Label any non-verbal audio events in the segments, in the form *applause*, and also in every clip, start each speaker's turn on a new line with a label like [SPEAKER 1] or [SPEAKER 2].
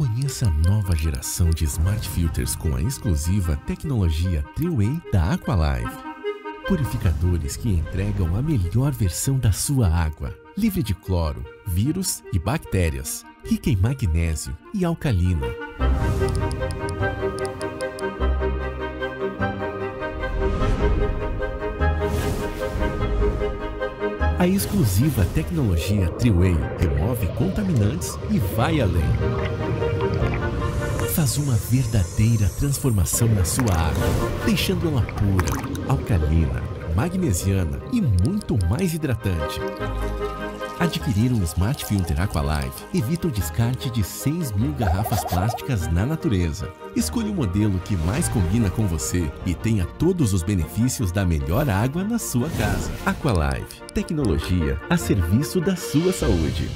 [SPEAKER 1] Conheça a nova geração de smart filters com a exclusiva tecnologia Triway way da Aqualive. Purificadores que entregam a melhor versão da sua água, livre de cloro, vírus e bactérias, rica em magnésio e alcalina. A exclusiva tecnologia Triway remove contaminantes e vai além faz uma verdadeira transformação na sua água, deixando-a pura, alcalina, magnesiana e muito mais hidratante. Adquirir um Smart Filter Aqualife evita o descarte de 6 mil garrafas plásticas na natureza. Escolha o modelo que mais combina com você e tenha todos os benefícios da melhor água na sua casa. Aqualife, tecnologia a serviço da sua saúde.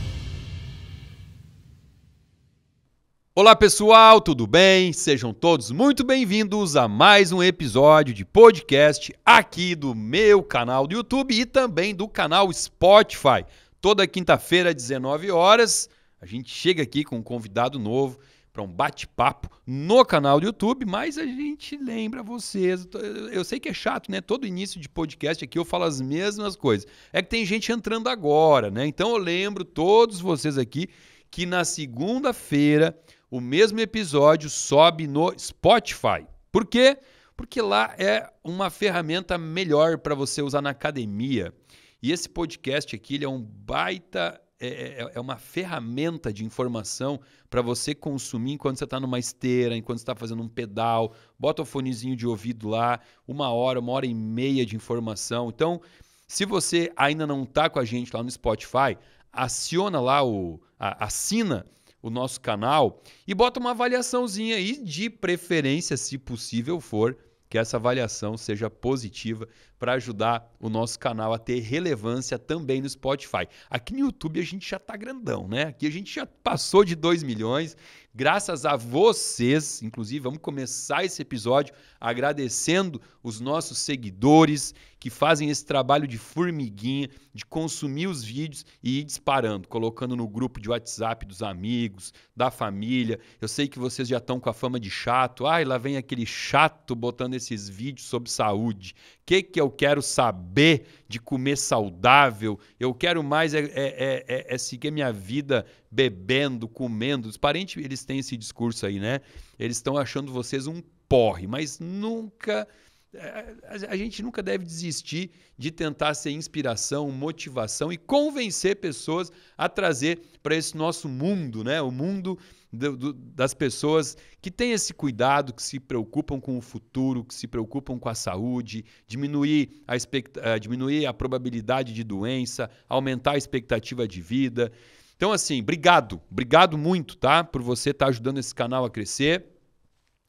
[SPEAKER 1] Olá pessoal, tudo bem? Sejam todos muito bem-vindos a mais um episódio de podcast aqui do meu canal do YouTube e também do canal Spotify. Toda quinta-feira, 19 horas, a gente chega aqui com um convidado novo para um bate-papo no canal do YouTube, mas a gente lembra vocês. Eu sei que é chato, né? Todo início de podcast aqui eu falo as mesmas coisas. É que tem gente entrando agora, né? Então eu lembro todos vocês aqui que na segunda-feira o mesmo episódio sobe no Spotify. Por quê? Porque lá é uma ferramenta melhor para você usar na academia. E esse podcast aqui ele é um baita é, é, é, é uma ferramenta de informação para você consumir enquanto você está numa esteira, enquanto está fazendo um pedal, bota o fonezinho de ouvido lá, uma hora, uma hora e meia de informação. Então, se você ainda não está com a gente lá no Spotify, aciona lá o, a, assina o nosso canal e bota uma avaliaçãozinha aí, de preferência, se possível for, que essa avaliação seja positiva para ajudar o nosso canal a ter relevância também no Spotify. Aqui no YouTube a gente já está grandão, né? Aqui a gente já passou de 2 milhões. Graças a vocês, inclusive, vamos começar esse episódio agradecendo os nossos seguidores que fazem esse trabalho de formiguinha, de consumir os vídeos e ir disparando, colocando no grupo de WhatsApp dos amigos, da família. Eu sei que vocês já estão com a fama de chato. Ai, lá vem aquele chato botando esses vídeos sobre saúde. O que, que eu quero saber de comer saudável? Eu quero mais é, é, é, é, é seguir minha vida bebendo, comendo. Os parentes, eles têm esse discurso aí, né? Eles estão achando vocês um porre, mas nunca. Eh, a gente nunca deve desistir de tentar ser inspiração, motivação e convencer pessoas a trazer para esse nosso mundo, né? O mundo do, do, das pessoas que têm esse cuidado, que se preocupam com o futuro, que se preocupam com a saúde, diminuir a, expect... Eh, diminuir a probabilidade de doença, aumentar a expectativa de vida. Então, assim, obrigado, obrigado muito, tá? Por você estar tá ajudando esse canal a crescer.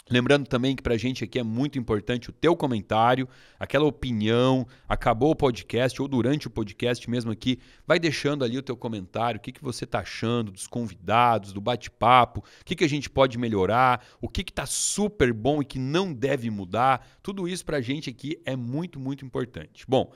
[SPEAKER 1] Lembrando também que para a gente aqui é muito importante o teu comentário, aquela opinião, acabou o podcast ou durante o podcast mesmo aqui, vai deixando ali o teu comentário, o que, que você está achando dos convidados, do bate-papo, o que, que a gente pode melhorar, o que está super bom e que não deve mudar, tudo isso para a gente aqui é muito, muito importante. Bom,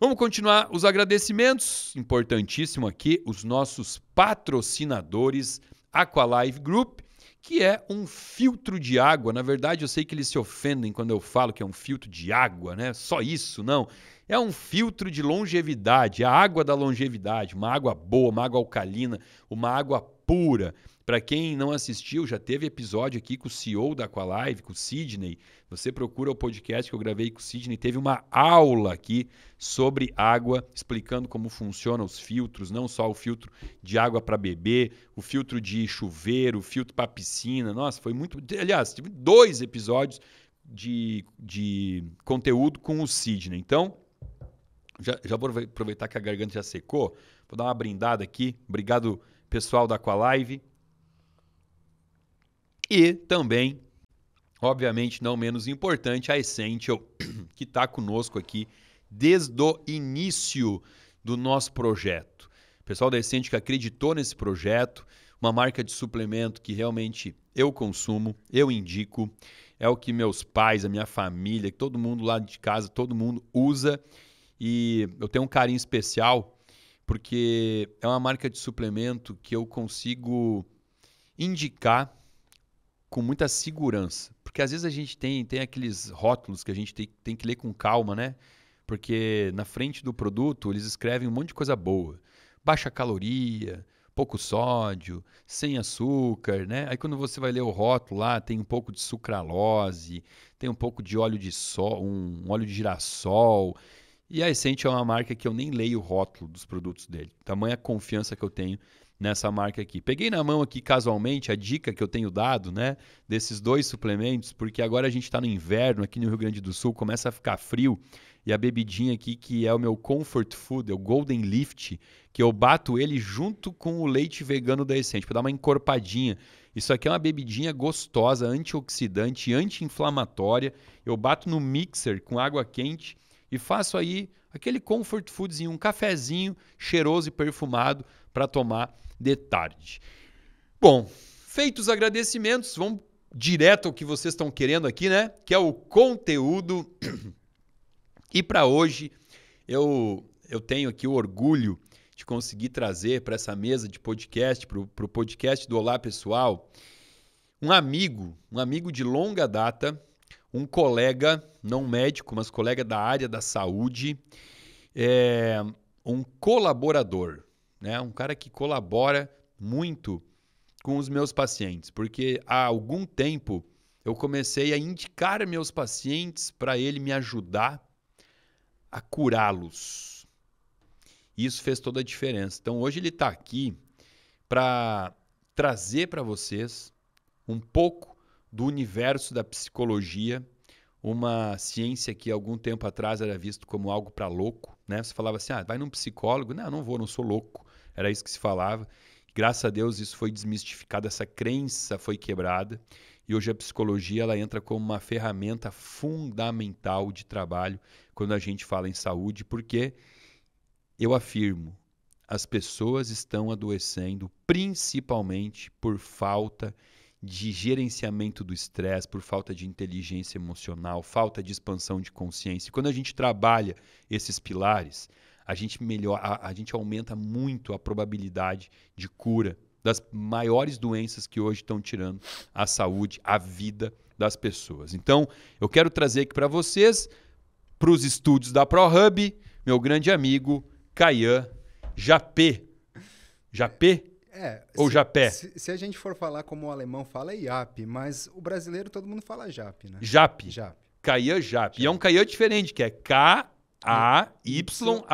[SPEAKER 1] Vamos continuar os agradecimentos, importantíssimo aqui, os nossos patrocinadores Aqualive Group, que é um filtro de água. Na verdade, eu sei que eles se ofendem quando eu falo que é um filtro de água, né? Só isso, não. É um filtro de longevidade, a água da longevidade, uma água boa, uma água alcalina, uma água pura. Para quem não assistiu, já teve episódio aqui com o CEO da Aqualive, com o Sidney. Você procura o podcast que eu gravei com o Sidney. Teve uma aula aqui sobre água, explicando como funcionam os filtros, não só o filtro de água para beber, o filtro de chuveiro, o filtro para piscina. Nossa, foi muito. Aliás, tive dois episódios de, de conteúdo com o Sidney. Então, já, já vou aproveitar que a garganta já secou. Vou dar uma brindada aqui. Obrigado, pessoal da Aqualive. E também, obviamente não menos importante, a Essential, *clears throat* que está conosco aqui desde o início do nosso projeto. O pessoal da Essential que acreditou nesse projeto, uma marca de suplemento que realmente eu consumo, eu indico, é o que meus pais, a minha família, todo mundo lá de casa, todo mundo usa. E eu tenho um carinho especial porque é uma marca de suplemento que eu consigo indicar com muita segurança. Porque às vezes a gente tem, tem aqueles rótulos que a gente tem, tem que ler com calma, né? Porque na frente do produto eles escrevem um monte de coisa boa. Baixa caloria, pouco sódio, sem açúcar, né? Aí quando você vai ler o rótulo lá, tem um pouco de sucralose, tem um pouco de óleo de sol, um óleo de girassol. E a Essente é uma marca que eu nem leio o rótulo dos produtos dele. Tamanha confiança que eu tenho nessa marca aqui. Peguei na mão aqui casualmente a dica que eu tenho dado, né, desses dois suplementos, porque agora a gente está no inverno aqui no Rio Grande do Sul, começa a ficar frio e a bebidinha aqui que é o meu comfort food, é o Golden Lift, que eu bato ele junto com o leite vegano da Essente para dar uma encorpadinha. Isso aqui é uma bebidinha gostosa, antioxidante, anti-inflamatória. Eu bato no mixer com água quente e faço aí aquele comfort foodzinho, um cafezinho cheiroso e perfumado para tomar de tarde. Bom, feitos agradecimentos, vamos direto ao que vocês estão querendo aqui, né? Que é o conteúdo. E para hoje eu eu tenho aqui o orgulho de conseguir trazer para essa mesa de podcast, para o podcast do Olá Pessoal, um amigo, um amigo de longa data, um colega, não médico, mas colega da área da saúde, é, um colaborador né? Um cara que colabora muito com os meus pacientes, porque há algum tempo eu comecei a indicar meus pacientes para ele me ajudar a curá-los. Isso fez toda a diferença. Então hoje ele está aqui para trazer para vocês um pouco do universo da psicologia, uma ciência que algum tempo atrás era visto como algo para louco, né? Você falava assim, ah, vai num psicólogo? Não, não vou, não sou louco. Era isso que se falava. Graças a Deus isso foi desmistificado, essa crença foi quebrada e hoje a psicologia ela entra como uma ferramenta fundamental de trabalho quando a gente fala em saúde, porque eu afirmo, as pessoas estão adoecendo principalmente por falta de gerenciamento do estresse, por falta de inteligência emocional, falta de expansão de consciência. E quando a gente trabalha esses pilares, a gente melhora, a, a gente aumenta muito a probabilidade de cura das maiores doenças que hoje estão tirando a saúde, a vida das pessoas. Então, eu quero trazer aqui para vocês, para os estúdios da ProHub, meu grande amigo Caian Japé. Japé?
[SPEAKER 2] É, Ou se, Japé? Se, se, a gente for falar como o alemão fala, é Iap, mas o brasileiro todo mundo fala Jap, né?
[SPEAKER 1] Jap. Jap. Caian Jap. E é um Caian diferente, que é K a-Y-H-A-N.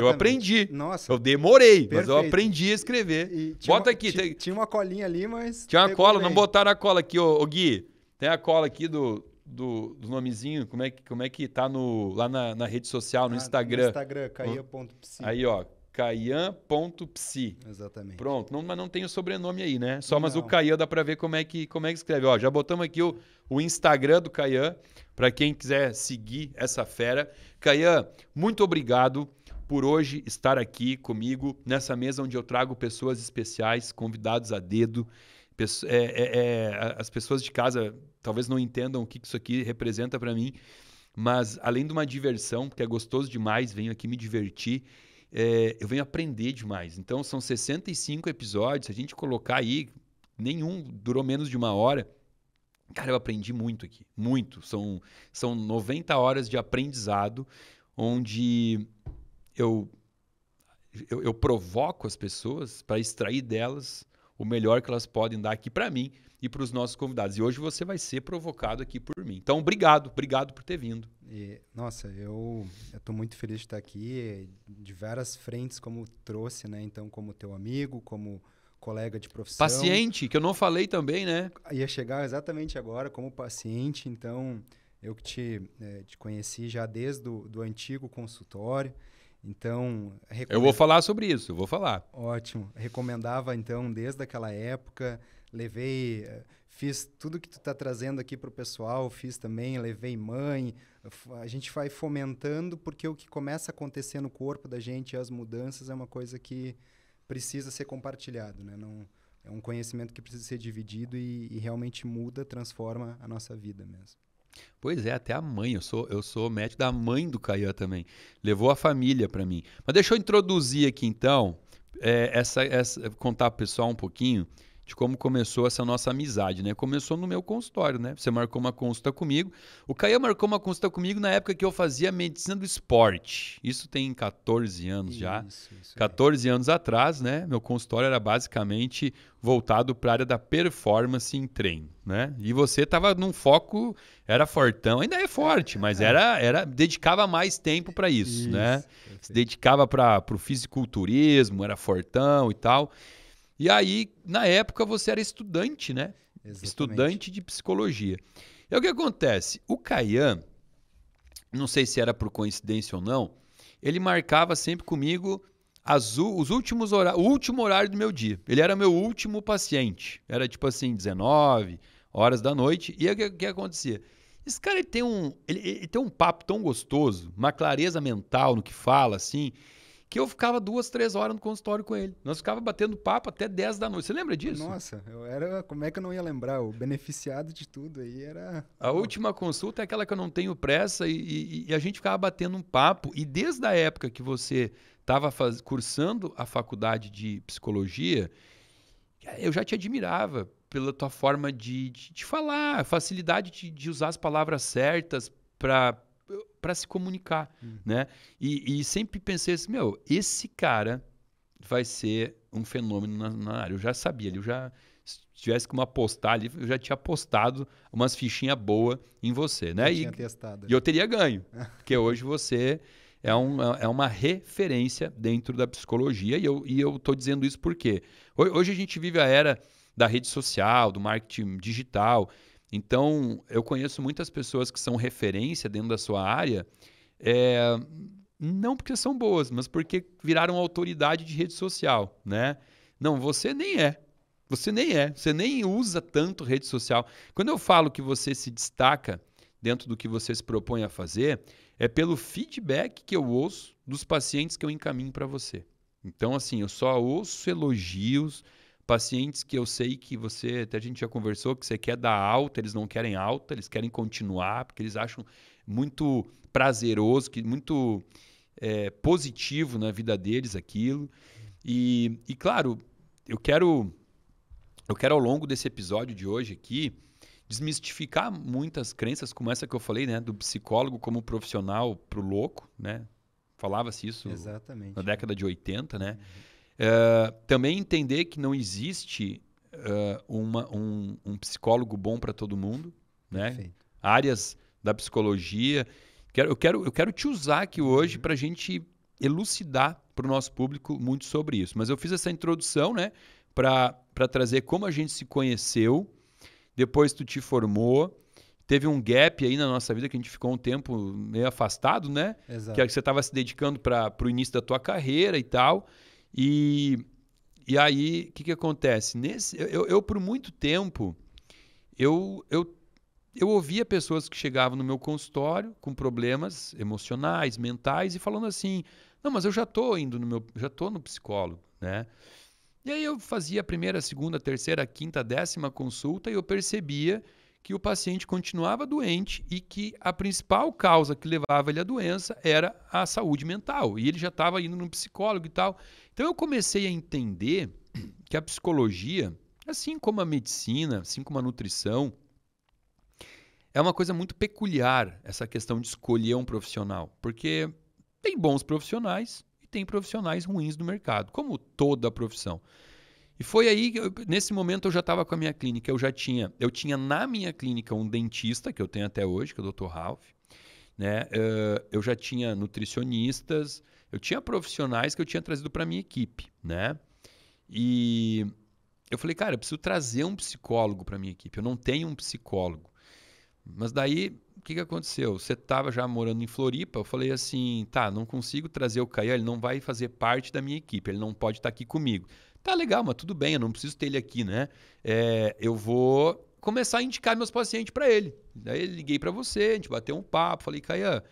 [SPEAKER 1] Eu aprendi. Nossa. Eu demorei, Perfeito. mas eu aprendi
[SPEAKER 2] a escrever. E, e Bota uma, aqui. Tem... Tinha uma colinha ali, mas. Tinha uma cola, bem. não
[SPEAKER 1] botaram a cola aqui, ô, ô Gui. Tem a cola aqui do, do, do, nomezinho, como é, que, como é que tá no, lá na, na rede social, no ah, Instagram. No Instagram, Caia.psi. Aí, ó, caian.psi. Exatamente. Pronto, não, mas não tem o sobrenome aí, né? Só, não. mas o Caian dá para ver como é, que, como é que escreve. Ó, já botamos aqui o o Instagram do Caian, para quem quiser seguir essa fera. Caian, muito obrigado por hoje estar aqui comigo nessa mesa onde eu trago pessoas especiais, convidados a dedo. É, é, é, as pessoas de casa talvez não entendam o que isso aqui representa para mim, mas além de uma diversão, porque é gostoso demais, venho aqui me divertir, é, eu venho aprender demais. Então são 65 episódios, se a gente colocar aí, nenhum durou menos de uma hora. Cara, eu aprendi muito aqui, muito. São, são 90 horas de aprendizado, onde eu, eu, eu provoco as pessoas para extrair delas o melhor que elas podem dar aqui para mim e para os nossos convidados. E hoje você vai ser provocado aqui por mim. Então,
[SPEAKER 2] obrigado, obrigado por ter vindo. E, nossa, eu estou muito feliz de estar aqui, de várias frentes, como trouxe, né? Então, como teu amigo, como colega de profissão. Paciente, que eu não falei também, né? Ia chegar exatamente agora como paciente, então eu que te, é, te conheci já desde o do antigo consultório. Então, recomend... eu vou falar
[SPEAKER 1] sobre isso, eu vou falar.
[SPEAKER 2] Ótimo. Recomendava então desde aquela época, levei, é, fiz tudo que tu está trazendo aqui para o pessoal, fiz também, levei mãe. A gente vai fomentando porque o que começa a acontecer no corpo da gente, as mudanças é uma coisa que precisa ser compartilhado, né? Não, é um conhecimento que precisa ser dividido e, e, realmente muda, transforma a nossa vida mesmo.
[SPEAKER 1] Pois é, até a mãe, eu sou, eu sou médico da mãe do Caio também. Levou a família para mim. Mas deixa eu introduzir aqui então, é, essa, essa, contar pro pessoal um pouquinho de como começou essa nossa amizade, né? Começou no meu consultório, né? Você marcou uma consulta comigo. O Caio marcou uma consulta comigo na época que eu fazia medicina do esporte. Isso tem 14 anos isso, já. Isso 14 anos atrás, né? Meu consultório era basicamente voltado para a área da performance em treino, né? E você estava num foco, era fortão, ainda é forte, mas é. era, era dedicava mais tempo para isso, isso, né? Perfeito. Se dedicava para o fisiculturismo, era fortão e tal. E aí, na época, você era estudante, né? Exatamente. Estudante de psicologia. E o que acontece? O Caian, não sei se era por coincidência ou não, ele marcava sempre comigo as os últimos hora, o último horário do meu dia. Ele era meu último paciente. Era tipo assim, 19 horas da noite. E o que, que, acontecia? Esse cara ele tem, um, ele, ele tem um papo tão gostoso, uma clareza mental no que fala, assim que eu ficava duas, três horas no consultório com ele. Nós ficava batendo papo até 10 da noite. Você lembra disso? Nossa,
[SPEAKER 2] eu era. Como é que eu não ia lembrar? O beneficiado de tudo aí era. A última
[SPEAKER 1] consulta é aquela que eu não tenho pressa e, e, e a gente ficava batendo um papo. E desde a época que você estava cursando a faculdade de psicologia, eu já te admirava pela tua forma de, de, de falar, facilidade de, de usar as palavras certas para para se comunicar, hum. né? E, e, sempre pensei assim, meu, esse cara vai ser um fenômeno na, na área. Eu já sabia, eu já se tivesse como apostar ali, eu já tinha apostado umas fichinhas boas em você, né? E, e, eu né? teria ganho, *laughs* porque hoje você é, um, é, é uma referência dentro da psicologia e eu, e eu tô dizendo isso porque hoje a gente vive a era da rede social, do marketing digital então, eu conheço muitas pessoas que são referência dentro da sua área, é, não porque são boas, mas porque viraram autoridade de rede social, né? Não, você nem é. Você nem é. Você nem usa tanto rede social. Quando eu falo que você se destaca dentro do que você se propõe a fazer, é pelo feedback que eu ouço dos pacientes que eu encaminho para você. Então, assim, eu só ouço elogios, pacientes que eu sei que você, até a gente já conversou, que você quer dar alta, eles não querem alta, eles querem continuar, porque eles acham muito prazeroso, que muito é, positivo na vida deles aquilo. E, e claro, eu quero, eu quero ao longo desse episódio de hoje aqui desmistificar muitas crenças como essa que eu falei, né, do psicólogo como profissional pro louco, né? Falava-se isso Exatamente. na década de 80, né? Uhum. Eh, também entender que não existe uh, uma, um, um, psicólogo bom para todo mundo, né? Perfeito. Áreas da psicologia. Quero, eu, quero, eu quero te usar aqui hoje uhum. para a gente elucidar para o nosso público muito sobre isso. Mas eu fiz essa introdução, né? Para trazer como a gente se conheceu, depois tu te formou, teve um gap aí na nossa vida que a gente ficou um tempo meio afastado, né? Exato. Que é você estava se dedicando para o início da tua carreira e tal. E, e aí, o que, que acontece? Nesse, eu, eu, por muito tempo, eu, eu, eu ouvia pessoas que chegavam no meu consultório com problemas emocionais, mentais, e falando assim, não, mas eu já estou indo no meu, já estou no psicólogo, né? E aí eu fazia a primeira, a segunda, a terceira, a quinta, a décima consulta e eu percebia que o paciente continuava doente e que a principal causa que levava ele à doença era a saúde mental. E ele já estava indo num psicólogo e tal. Então eu comecei a entender *clears throat* que a psicologia, assim como a medicina, assim como a nutrição, é uma coisa muito peculiar essa questão de escolher um profissional, porque tem bons profissionais e tem profissionais ruins no mercado, como toda a profissão. E foi aí que eu, nesse momento eu já estava com a minha clínica, eu já tinha, eu tinha na minha clínica um dentista que eu tenho até hoje, que é o Dr. Ralph, né? Uh, eu já tinha nutricionistas, eu tinha profissionais que eu tinha trazido para minha equipe, né? E eu falei, cara, eu preciso trazer um psicólogo para minha equipe. Eu não tenho um psicólogo. Mas daí, o que, que aconteceu? Você estava já morando em Floripa, eu falei assim, tá, não consigo trazer o Caio ele não vai fazer parte da minha equipe, ele não pode estar tá aqui comigo. Tá legal, mas tudo bem, eu não preciso ter ele aqui, né? É, eu vou começar a indicar meus pacientes para ele. Daí liguei para você, a gente bateu um papo, falei, Caian,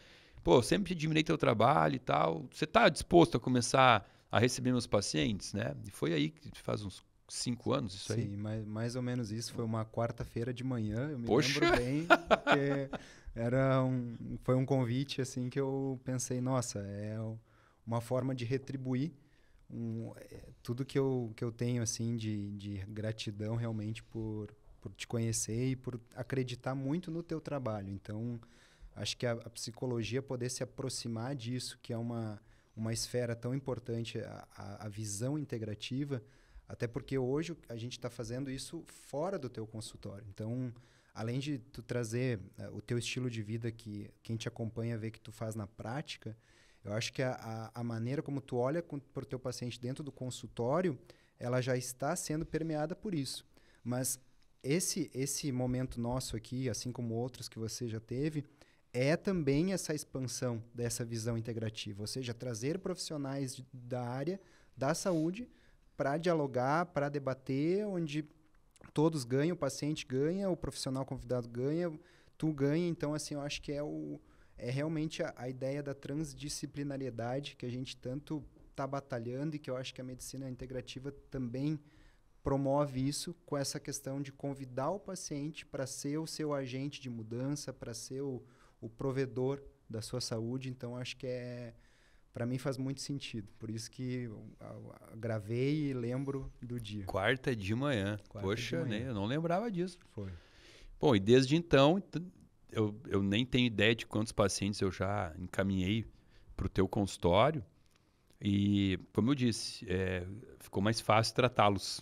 [SPEAKER 1] pô, sempre admirei teu trabalho e tal. Você tá disposto a começar a receber meus pacientes, né? E foi aí que faz uns cinco anos isso Sim, aí.
[SPEAKER 2] Sim, mais, mais ou menos isso. Foi uma quarta-feira de manhã, eu me Poxa. lembro bem, porque era um, foi um convite assim que eu pensei, nossa, é uma forma de retribuir um, é, tudo que eu, que eu tenho assim de, de gratidão realmente por, por te conhecer e por acreditar muito no teu trabalho. Então, acho que a, a psicologia poder se aproximar disso, que é uma, uma esfera tão importante, a, a, a visão integrativa, até porque hoje a gente está fazendo isso fora do teu consultório. Então, além de tu trazer uh, o teu estilo de vida que quem te acompanha vê que tu faz na prática, eu acho que a, a, a maneira como tu olha para o teu paciente dentro do consultório, ela já está sendo permeada por isso. Mas esse, esse momento nosso aqui, assim como outros que você já teve, é também essa expansão dessa visão integrativa, ou seja, trazer profissionais de, da área da saúde para dialogar, para debater, onde todos ganham, o paciente ganha, o profissional convidado ganha, tu ganha. Então, assim, eu acho que é o, é realmente a, a ideia da transdisciplinariedade que a gente tanto está batalhando e que eu acho que a medicina integrativa também promove isso com essa questão de convidar o paciente para ser o seu agente de mudança, para ser o, o provedor da sua saúde. Então, acho que é para mim faz muito sentido. Por isso que gravei e lembro do dia.
[SPEAKER 1] Quarta de manhã. Quarta Poxa, de manhã. Né? eu não
[SPEAKER 2] lembrava disso. Foi.
[SPEAKER 1] Bom, e desde então, eu, eu nem tenho ideia de quantos pacientes eu já encaminhei para o teu consultório. E, como eu disse, é, ficou mais fácil tratá-los,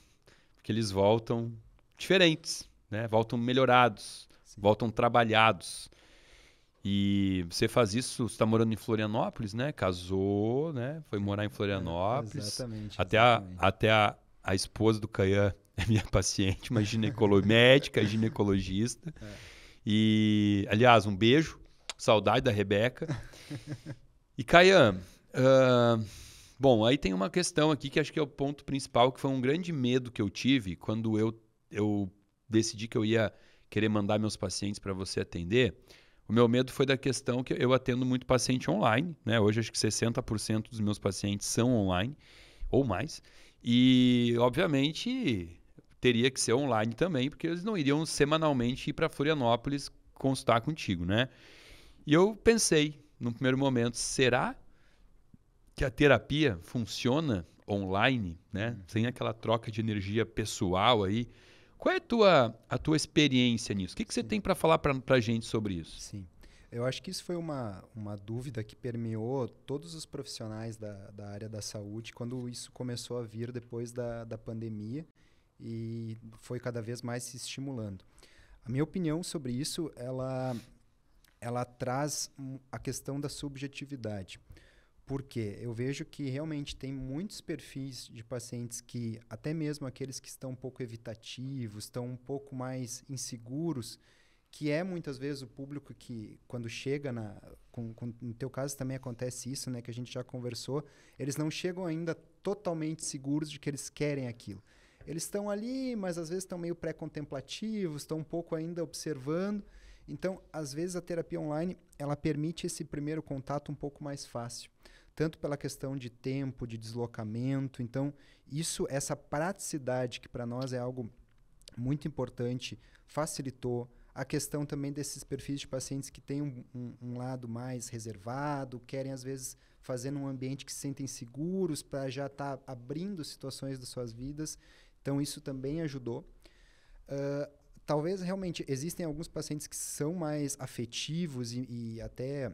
[SPEAKER 1] porque eles voltam diferentes, né? voltam melhorados, Sim. voltam trabalhados. E você faz isso, você está morando em Florianópolis, né? Casou, né? Foi morar em é, Florianópolis. É, exatamente. Até, A, até a, a esposa do Caian *laughs* é minha paciente, uma ginecolog... médica, *laughs* ginecologista. É. E, aliás, um beijo. Saudade da Rebeca. E, Caian, uh, bom, aí tem uma questão aqui que acho que é o ponto principal, que foi um grande medo que eu tive quando eu, eu decidi que eu ia querer mandar meus pacientes para você atender. O meu medo foi da questão que eu atendo muito paciente online, né? Hoje acho que 60% dos meus pacientes são online ou mais. E, obviamente, teria que ser online também, porque eles não iriam semanalmente ir para Florianópolis consultar contigo, né? E eu pensei, num primeiro momento, será que a terapia funciona online, né? Sem aquela troca de energia pessoal aí. Qual é a tua, a tua experiência nisso? O que, que você tem para falar para a gente sobre isso? Sim.
[SPEAKER 2] Eu acho que isso foi uma, uma dúvida que permeou todos os profissionais da, da área da saúde quando isso começou a vir depois da, da pandemia e foi cada vez mais se estimulando. A minha opinião sobre isso, ela, ela traz a questão da subjetividade. Porque eu vejo que realmente tem muitos perfis de pacientes que, até mesmo aqueles que estão um pouco evitativos, estão um pouco mais inseguros, que é muitas vezes o público que, quando chega na. Com, com, no teu caso também acontece isso, né? Que a gente já conversou, eles não chegam ainda totalmente seguros de que eles querem aquilo. Eles estão ali, mas às vezes estão meio pré-contemplativos, estão um pouco ainda observando. Então, às vezes a terapia online, ela permite esse primeiro contato um pouco mais fácil, tanto pela questão de tempo, de deslocamento. Então, isso essa praticidade que para nós é algo muito importante, facilitou a questão também desses perfis de pacientes que têm um, um, um lado mais reservado, querem às vezes fazer num ambiente que se sentem seguros para já estar tá abrindo situações das suas vidas. Então, isso também ajudou. Uh, talvez realmente existem alguns pacientes que são mais afetivos e, e até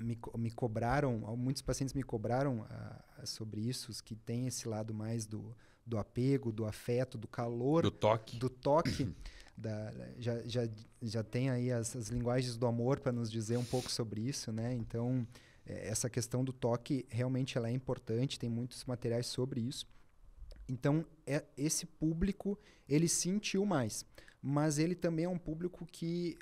[SPEAKER 2] me, me, cobraram, muitos pacientes me cobraram uh, sobre isso, os que têm esse lado mais do, do apego, do afeto, do calor, do toque, do toque. *coughs* da, já, já, já tem aí as, as linguagens do amor para nos dizer um pouco sobre isso, né? Então é, essa questão do toque realmente ela é importante, tem muitos materiais sobre isso. Então, é, esse público, ele sentiu mais. Mas ele também é um público que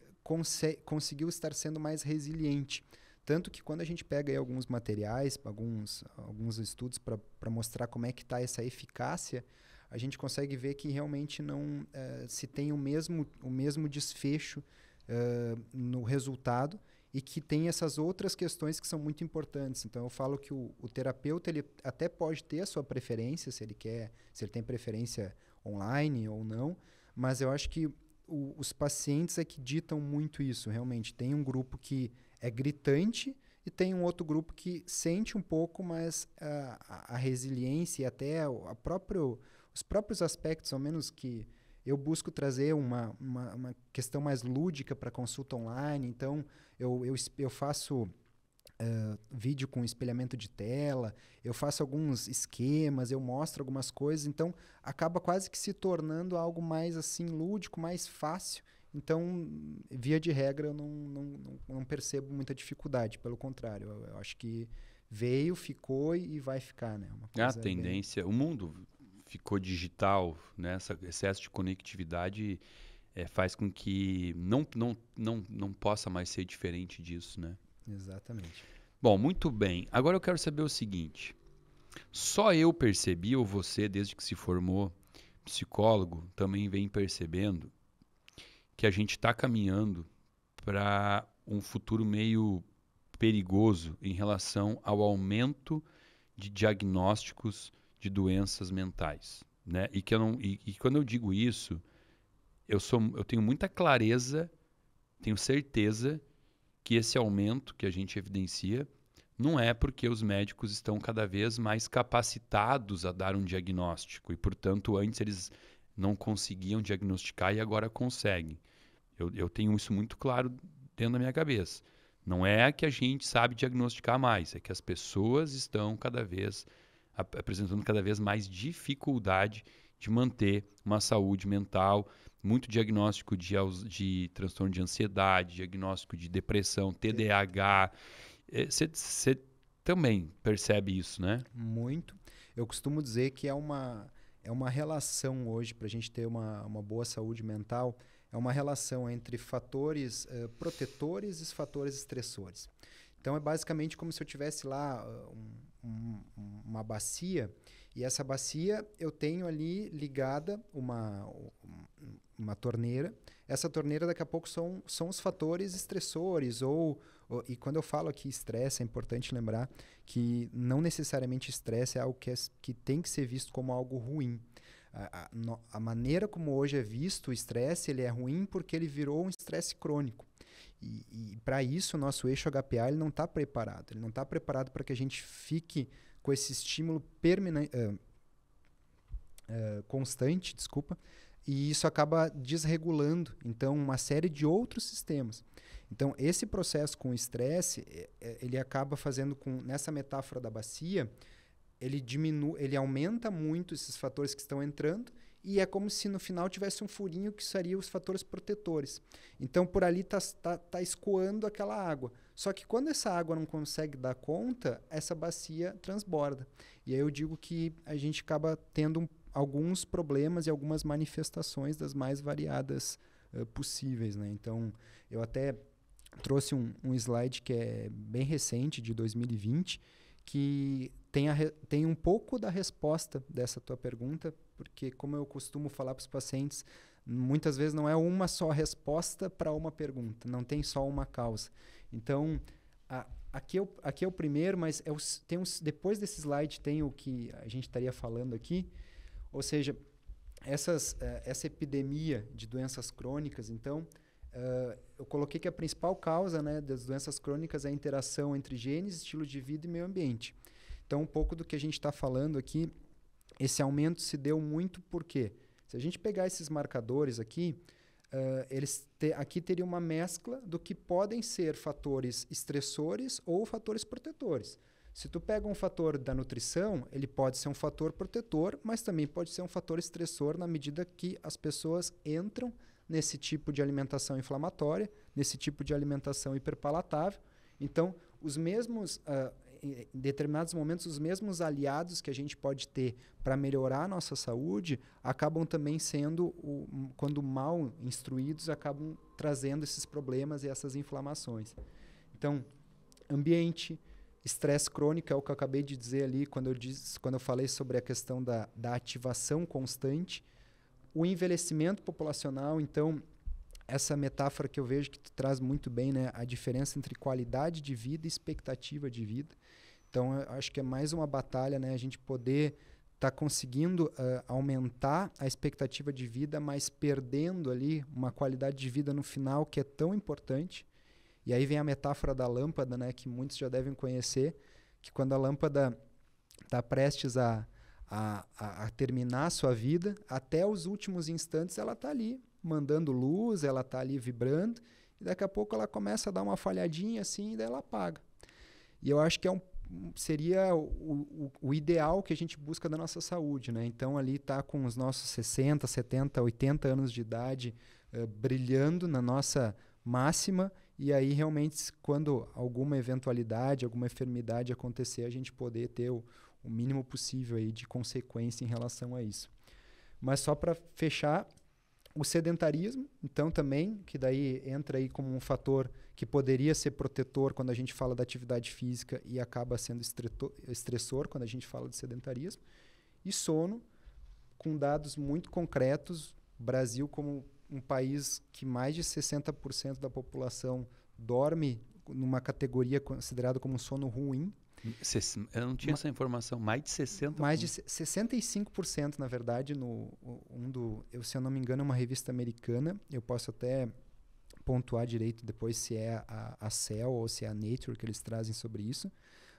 [SPEAKER 2] conseguiu estar sendo mais resiliente. Tanto que quando a gente pega alguns materiais, alguns, alguns estudos para mostrar como é que está essa eficácia, a gente consegue ver que realmente não eh, se tem o mesmo, o mesmo desfecho eh, no resultado e que tem essas outras questões que são muito importantes. Então eu falo que o, o, terapeuta ele até pode ter a sua preferência, se ele quer, se ele tem preferência online ou não, mas eu acho que o, os pacientes é que ditam muito isso, realmente. Tem um grupo que é gritante e tem um outro grupo que sente um pouco, mas a, a resiliência e até a próprio, os próprios aspectos, ao menos que eu busco trazer uma, uma, uma questão mais lúdica para consulta online. Então, eu, eu, eu faço uh, vídeo com espelhamento de tela, eu faço alguns esquemas, eu mostro algumas coisas. Então, acaba quase que se tornando algo mais assim lúdico, mais fácil. Então, via de regra, eu não, não, não, não percebo muita dificuldade. Pelo contrário, eu, eu acho que veio, ficou e vai ficar, né? a tendência,
[SPEAKER 1] bem... o mundo ficou digital, né? Esse excesso de conectividade é, faz com que não, não, não, não possa mais ser diferente disso, né? Exatamente. Bom, muito bem. Agora eu quero saber o seguinte: só eu percebi, ou você, desde que se formou psicólogo, também vem percebendo que a gente está caminhando para um futuro meio perigoso em relação ao aumento de diagnósticos de doenças mentais. Né? E, que eu não, e, e quando eu digo isso, eu, sou, eu tenho muita clareza, tenho certeza que esse aumento que a gente evidencia não é porque os médicos estão cada vez mais capacitados a dar um diagnóstico e, portanto, antes eles não conseguiam diagnosticar e agora conseguem. Eu, eu, tenho isso muito claro dentro da minha cabeça. Não é que a gente sabe diagnosticar mais, é que as pessoas estão cada vez apresentando cada vez mais dificuldade de manter uma saúde mental, muito diagnóstico de, de transtorno de ansiedade, diagnóstico de depressão, TDAH. Você é, também percebe isso, né?
[SPEAKER 2] Muito. Eu costumo dizer que é uma, é uma relação hoje, para a gente ter uma, uma boa saúde mental, é uma relação entre fatores uh, protetores e fatores estressores. Então é basicamente como se eu tivesse lá uh, um, uma bacia e essa bacia eu tenho ali ligada uma, uma torneira. Essa torneira daqui a pouco são, são os fatores estressores ou, ou e quando eu falo aqui estresse é importante lembrar que não necessariamente estresse é algo que, é, que tem que ser visto como algo ruim a, a, maneira como hoje é visto o estresse, ele é ruim porque ele virou um estresse crônico. E, e para isso, o nosso eixo HPA ele não está preparado. Ele não está preparado para que a gente fique com esse estímulo permanente. Uh, uh, eh, constante, desculpa, e isso acaba desregulando então uma série de outros sistemas. Então esse processo com estresse eh, eh, ele acaba fazendo com nessa metáfora da bacia ele diminui, ele aumenta muito esses fatores que estão entrando e é como se no final tivesse um furinho que seria os fatores protetores. Então por ali está tá, tá escoando aquela água. Só que quando essa água não consegue dar conta, essa bacia transborda. E aí eu digo que a gente acaba tendo um, alguns problemas e algumas manifestações das mais variadas uh, possíveis. Né? Então eu até trouxe um, um slide que é bem recente, de 2020, que tem, a, tem um pouco da resposta dessa tua pergunta, porque, como eu costumo falar para os pacientes, muitas vezes não é uma só resposta para uma pergunta, não tem só uma causa. Então, a, aqui, é o, aqui é o primeiro, mas é o, tem depois desse slide tem o que a gente estaria falando aqui, ou seja, essas, uh, essa epidemia de doenças crônicas, então, uh, eu coloquei que a principal causa né, das doenças crônicas é a interação entre genes, estilo de vida e meio ambiente. Então, um pouco do que a gente está falando aqui, esse aumento se deu muito porque, se a gente pegar esses marcadores aqui, uh, eles te, aqui teria uma mescla do que podem ser fatores estressores ou fatores protetores. Se tu pega um fator da nutrição, ele pode ser um fator protetor, mas também pode ser um fator estressor na medida que as pessoas entram nesse tipo de alimentação inflamatória, nesse tipo de alimentação hiperpalatável. Então, os mesmos, uh, em determinados momentos, os mesmos aliados que a gente pode ter para melhorar a nossa saúde acabam também sendo, o, quando mal instruídos, acabam trazendo esses problemas e essas inflamações. Então, ambiente, estresse crônico é o que eu acabei de dizer ali quando eu, disse quando eu falei sobre a questão da, da ativação constante. O envelhecimento populacional, então, essa metáfora que eu vejo que tu traz muito bem né, a diferença entre qualidade de vida e expectativa de vida. Então, eu acho que é mais uma batalha né, a gente poder estar tá conseguindo uh, aumentar a expectativa de vida, mas perdendo ali uma qualidade de vida no final que é tão importante. E aí vem a metáfora da lâmpada, né, que muitos já devem conhecer, que quando a lâmpada está prestes a, a, a, terminar a sua vida, até os últimos instantes ela está ali mandando luz, ela está ali vibrando, e daqui a pouco ela começa a dar uma falhadinha assim, e daí ela apaga. E eu acho que é um, seria o, o, o ideal que a gente busca da nossa saúde, né? Então, ali está com os nossos 60, 70, 80 anos de idade uh, brilhando na nossa máxima, e aí realmente, quando alguma eventualidade, alguma enfermidade acontecer, a gente poder ter o, o mínimo possível aí de consequência em relação a isso. Mas só para fechar, o sedentarismo, então, também, que daí entra aí como um fator que poderia ser protetor quando a gente fala da atividade física e acaba sendo estressor quando a gente fala de sedentarismo. E sono, com dados muito concretos, Brasil como um país que mais de 60% da população dorme numa categoria considerada como sono ruim,
[SPEAKER 1] eu não tinha essa informação. Mais
[SPEAKER 2] de 60%. Mais de 65%, na verdade, no um do, eu, se eu não me engano, é uma revista americana. Eu posso até pontuar direito depois se é a, a Cell ou se é a Nature que eles trazem sobre isso.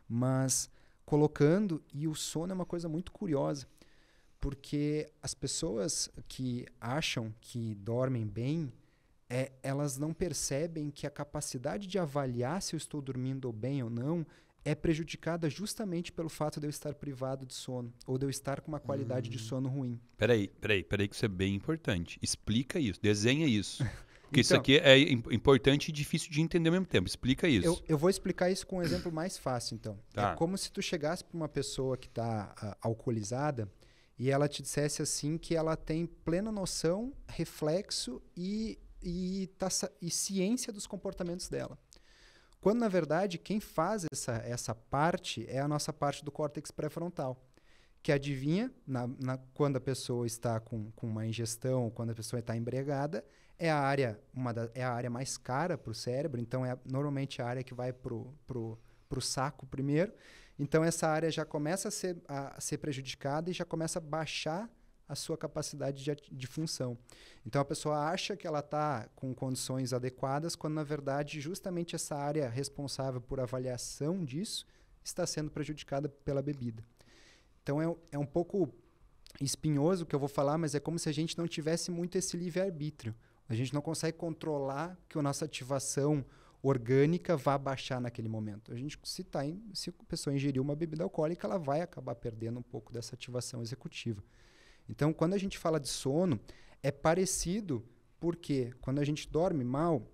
[SPEAKER 2] Mas colocando, e o sono é uma coisa muito curiosa, porque as pessoas que acham que dormem bem, é, elas não percebem que a capacidade de avaliar se eu estou dormindo bem ou não é prejudicada justamente pelo fato de eu estar privado de sono ou de eu estar com uma qualidade hum. de sono ruim.
[SPEAKER 1] Peraí, peraí, peraí, que isso é bem importante. Explica isso, desenha isso. *laughs* Porque então, isso aqui é importante e difícil de entender ao mesmo tempo. Explica isso. Eu,
[SPEAKER 2] eu vou explicar isso com um exemplo mais fácil, então. É tá. É como se tu chegasse para uma pessoa que está alcoolizada e ela te dissesse assim que ela tem plena noção, reflexo e, e, tá, e ciência dos comportamentos dela. Quando, na verdade, quem faz essa, essa parte é a nossa parte do córtex pré-frontal, que adivinha, na, na, quando a pessoa está com, com uma ingestão, quando a pessoa está embriagada, é a área, uma da, é a área mais cara para o cérebro, então é normalmente a área que vai para o pro, pro saco primeiro. Então, essa área já começa a ser, a ser prejudicada e já começa a baixar a sua capacidade de, de função. Então a pessoa acha que ela está com condições adequadas, quando na verdade justamente essa área responsável por avaliação disso está sendo prejudicada pela bebida. Então é, é um pouco espinhoso o que eu vou falar, mas é como se a gente não tivesse muito esse livre-arbítrio. A gente não consegue controlar que a nossa ativação orgânica vá baixar naquele momento. A gente, se, tá em, se a pessoa ingerir uma bebida alcoólica, ela vai acabar perdendo um pouco dessa ativação executiva. Então, quando a gente fala de sono, é parecido porque quando a gente dorme mal,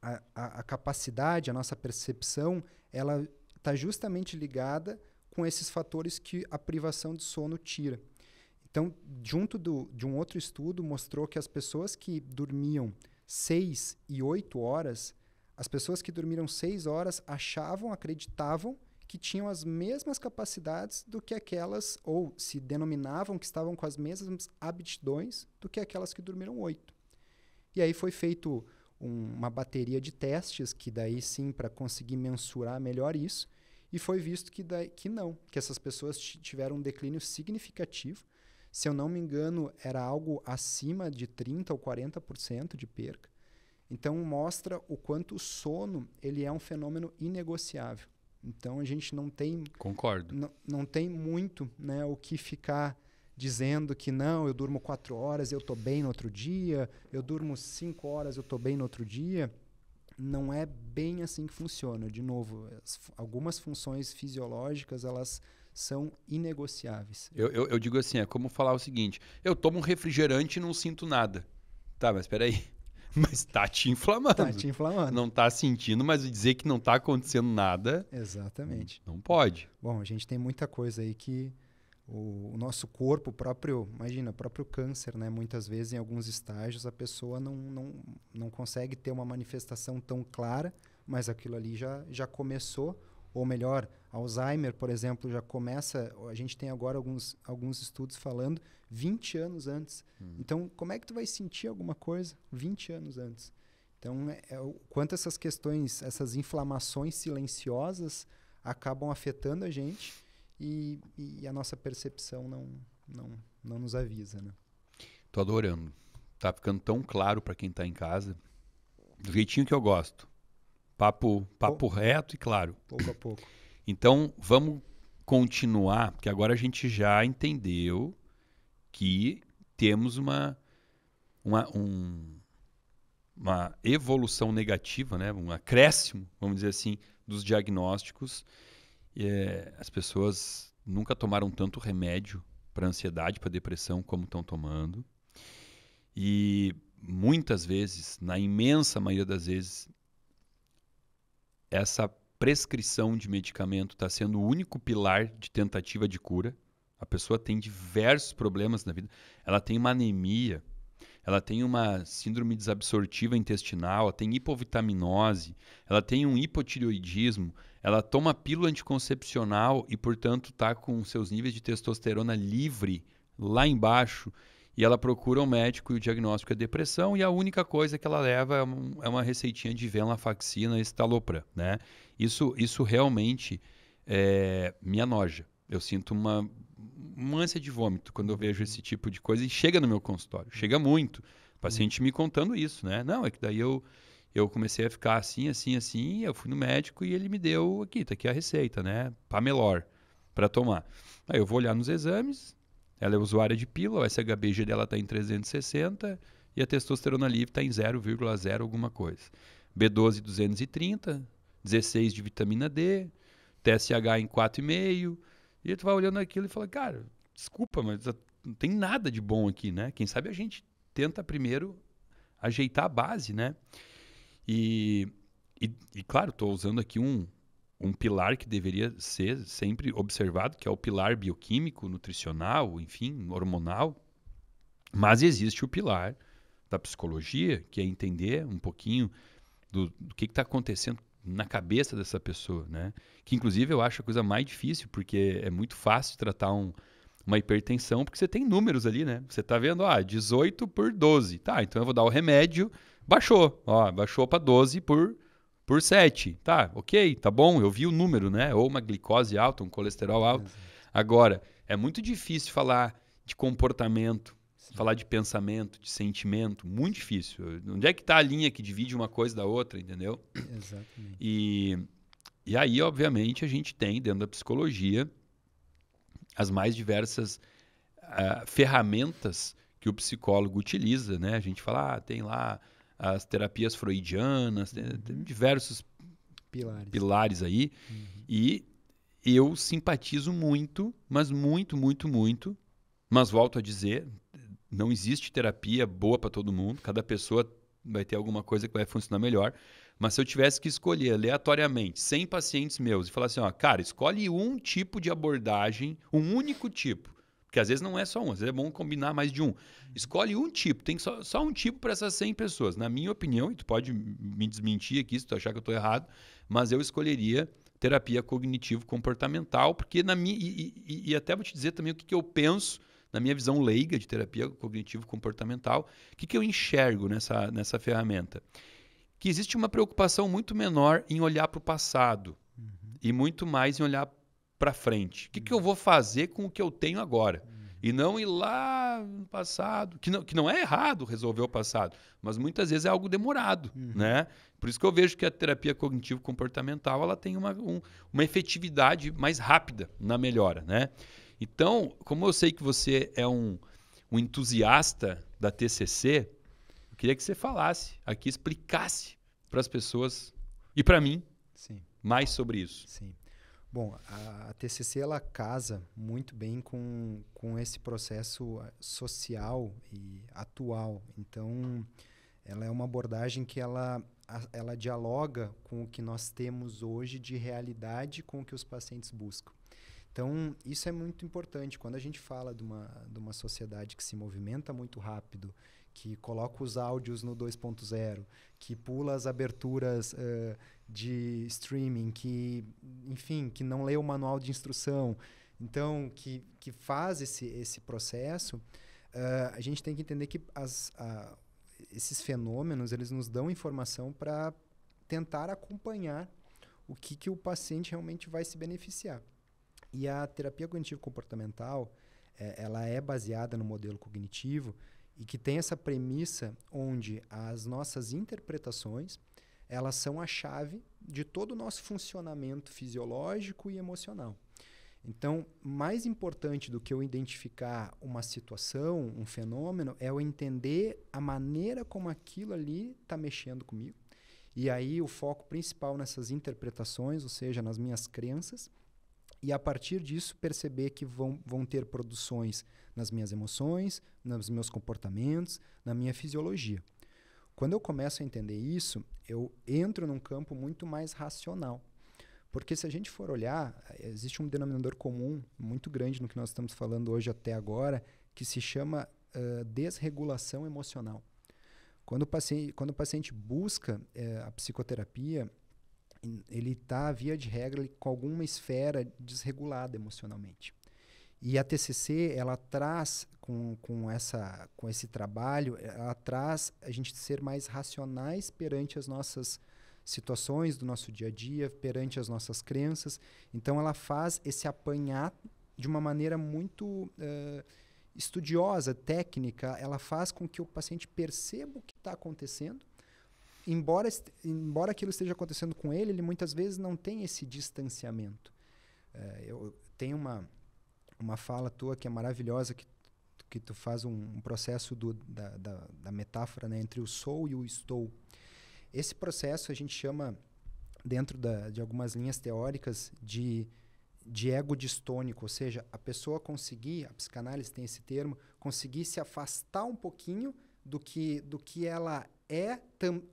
[SPEAKER 2] a, a, a capacidade, a nossa percepção, ela está justamente ligada com esses fatores que a privação de sono tira. Então, junto do, de um outro estudo, mostrou que as pessoas que dormiam 6 e 8 horas, as pessoas que dormiram 6 horas achavam, acreditavam que tinham as mesmas capacidades do que aquelas, ou se denominavam que estavam com as mesmas aptidões do que aquelas que dormiram oito. E aí foi feito um, uma bateria de testes, que daí sim, para conseguir mensurar melhor isso, e foi visto que, daí, que não, que essas pessoas tiveram um declínio significativo. Se eu não me engano, era algo acima de 30% ou 40% de perca. Então, mostra o quanto o sono ele é um fenômeno inegociável. Então a gente não tem. Concordo. Não, não tem muito né, o que ficar dizendo que não, eu durmo quatro horas, eu estou bem no outro dia, eu durmo cinco horas, eu estou bem no outro dia. Não é bem assim que funciona. De novo, as, algumas funções fisiológicas elas são inegociáveis.
[SPEAKER 1] Eu, eu, eu digo assim, é como falar o seguinte: eu tomo um refrigerante e não sinto nada. Tá, mas espera aí. *laughs* mas tá te inflamando. Tá te inflamando. Não tá sentindo, mas dizer que não tá acontecendo nada.
[SPEAKER 2] Exatamente. Não, pode. Bom, a gente tem muita coisa aí que o, o, nosso corpo, próprio, imagina, próprio câncer, né? Muitas vezes em alguns estágios a pessoa não, não, não consegue ter uma manifestação tão clara, mas aquilo ali já, já começou, ou melhor, Alzheimer, por exemplo, já começa. A gente tem agora alguns, alguns estudos falando 20 anos antes. Hum. Então, como é que tu vai sentir alguma coisa 20 anos antes? Então, é, é, o quanto essas questões, essas inflamações silenciosas acabam afetando a gente e, e a nossa percepção não, não, não nos avisa, né?
[SPEAKER 1] Tô adorando. Tá ficando tão claro para quem está em casa, do jeitinho que eu gosto. Papo, papo reto e claro. Pouco a pouco. *coughs* Então, vamos continuar, porque agora a gente já entendeu que temos uma, uma, um, uma evolução negativa, né? um acréscimo, vamos dizer assim, dos diagnósticos. É, as pessoas nunca tomaram tanto remédio para ansiedade, para depressão, como estão tomando. E muitas vezes, na imensa maioria das vezes, essa prescrição de medicamento está sendo o único pilar de tentativa de cura. A pessoa tem diversos problemas na vida. Ela tem uma anemia, ela tem uma síndrome desabsortiva intestinal, ela tem hipovitaminose, ela tem um hipotireoidismo, ela toma pílula anticoncepcional e, portanto, está com seus níveis de testosterona livre lá embaixo e ela procura um médico e o diagnóstico é depressão e a única coisa que ela leva é, um, é uma receitinha de venlafaxina e estalopram, né? Isso, isso realmente é, me anoja. Eu sinto uma, uma ânsia de vômito quando eu vejo esse tipo de coisa e chega no meu consultório, chega muito. O paciente me contando isso, né? Não, é que daí eu eu comecei a ficar assim, assim, assim, eu fui no médico e ele me deu aqui, tá aqui a receita, né? Pamelor para tomar. Aí eu vou olhar nos exames, ela é usuária de pílula, o SHBG dela está em 360 e a testosterona livre está em 0,0 alguma coisa. B12 230, 16 de vitamina D, TSH em 4,5. E tu vai olhando aquilo e fala, cara, desculpa, mas não tem nada de bom aqui, né? Quem sabe a gente tenta primeiro ajeitar a base, né? E, e, e claro, estou usando aqui um, um pilar que deveria ser sempre observado, que é o pilar bioquímico, nutricional, enfim, hormonal. Mas existe o pilar da psicologia, que é entender um pouquinho do, do que está acontecendo na cabeça dessa pessoa, né? Que inclusive eu acho a coisa mais difícil, porque é muito fácil tratar um, uma hipertensão, porque você tem números ali, né? Você está vendo, ah, 18 por 12. Tá, então eu vou dar o remédio, baixou, ó, baixou para 12 por por 7. Tá, ok, tá bom, eu vi o número, né? Ou uma glicose alta, um colesterol alto. Agora, é muito difícil falar de comportamento, Sim. falar de pensamento, de sentimento, muito difícil. Onde é que está a linha que divide uma coisa da outra, entendeu?
[SPEAKER 2] Exatamente.
[SPEAKER 1] E, e aí, obviamente, a gente tem dentro da psicologia as mais diversas uh, ferramentas que o psicólogo utiliza, né? A gente fala, ah, tem lá as terapias freudianas, uhum. tem diversos pilares, pilares aí. Uhum. E eu simpatizo muito, mas muito, muito, muito. Mas volto a dizer, não existe terapia boa para todo mundo. Cada pessoa vai ter alguma coisa que vai funcionar melhor. Mas se eu tivesse que escolher aleatoriamente 100 pacientes meus e falar assim, ó, cara, escolhe um tipo de abordagem, um único tipo, porque às vezes não é só um, às vezes é bom combinar mais de um. Uhum. Escolhe um tipo, tem só, só um tipo para essas 100 pessoas. Na minha opinião, e tu pode me desmentir aqui se tu achar que eu estou errado, mas eu escolheria terapia cognitivo-comportamental, porque na minha. E, e, e, até vou te dizer também o que, que eu penso na minha visão leiga de terapia cognitivo-comportamental, o que, que eu enxergo nessa, nessa ferramenta? Que existe uma preocupação muito menor em olhar para o passado uhum. e muito mais em olhar para frente? O que, que, eu hum. vou fazer com o que eu tenho agora? Hum. E não ir lá no passado, que não, que não é errado resolver o passado, mas muitas vezes é algo demorado, uhum. né? Por isso que eu vejo que a terapia cognitivo-comportamental ela tem uma, um, uma efetividade mais rápida na melhora, né? Então, como eu sei que você é um, um entusiasta da TCC, eu queria que você falasse aqui, explicasse para as pessoas e para mim Sim. mais sobre isso. Sim.
[SPEAKER 2] Bom, a, a TCC ela casa muito bem com, com esse processo ah, social e atual. Então, ela é uma abordagem que ela, ela dialoga com o que nós temos hoje de realidade com o que os pacientes buscam. Então, isso é muito importante. Quando a gente fala de uma, de uma sociedade que se movimenta muito rápido que coloca os áudios no 2.0, que pula as aberturas uh, de streaming, que, enfim, que não lê o manual de instrução. Então, que, que faz esse, esse processo, uh, a gente tem que entender que as, uh, esses fenômenos, eles nos dão informação para tentar acompanhar o que, que o paciente realmente vai se beneficiar. E a terapia cognitivo-comportamental, é, ela é baseada no modelo cognitivo e que tem essa premissa onde as nossas interpretações elas são a chave de todo o nosso funcionamento fisiológico e emocional. Então, mais importante do que eu identificar uma situação, um fenômeno, é eu entender a maneira como aquilo ali está mexendo comigo. E aí o foco principal nessas interpretações, ou seja, nas minhas crenças, e a partir disso perceber que vão, vão ter produções nas minhas emoções, nos meus comportamentos, na minha fisiologia. Quando eu começo a entender isso, eu entro num campo muito mais racional. Porque se a gente for olhar, existe um denominador comum muito grande no que nós estamos falando hoje até agora, que se chama uh, desregulação emocional. Quando o paciente, quando o paciente busca uh, a psicoterapia, ele está, via de regra, com alguma esfera desregulada emocionalmente. E a TCC, ela traz, com, com, essa, com esse trabalho, ela traz a gente ser mais racionais perante as nossas situações do nosso dia a dia, perante as nossas crenças. Então, ela faz esse apanhar de uma maneira muito uh, estudiosa, técnica. Ela faz com que o paciente perceba o que está acontecendo embora, embora aquilo esteja acontecendo com ele, ele muitas vezes não tem esse distanciamento. É, eu tenho uma, uma fala tua que é maravilhosa, que, que tu faz um, um processo do, da, da, da, metáfora né, entre o sou e o estou. Esse processo a gente chama, dentro da, de algumas linhas teóricas, de, de ego distônico, ou seja, a pessoa conseguir, a psicanálise tem esse termo, conseguir se afastar um pouquinho do que, do que ela é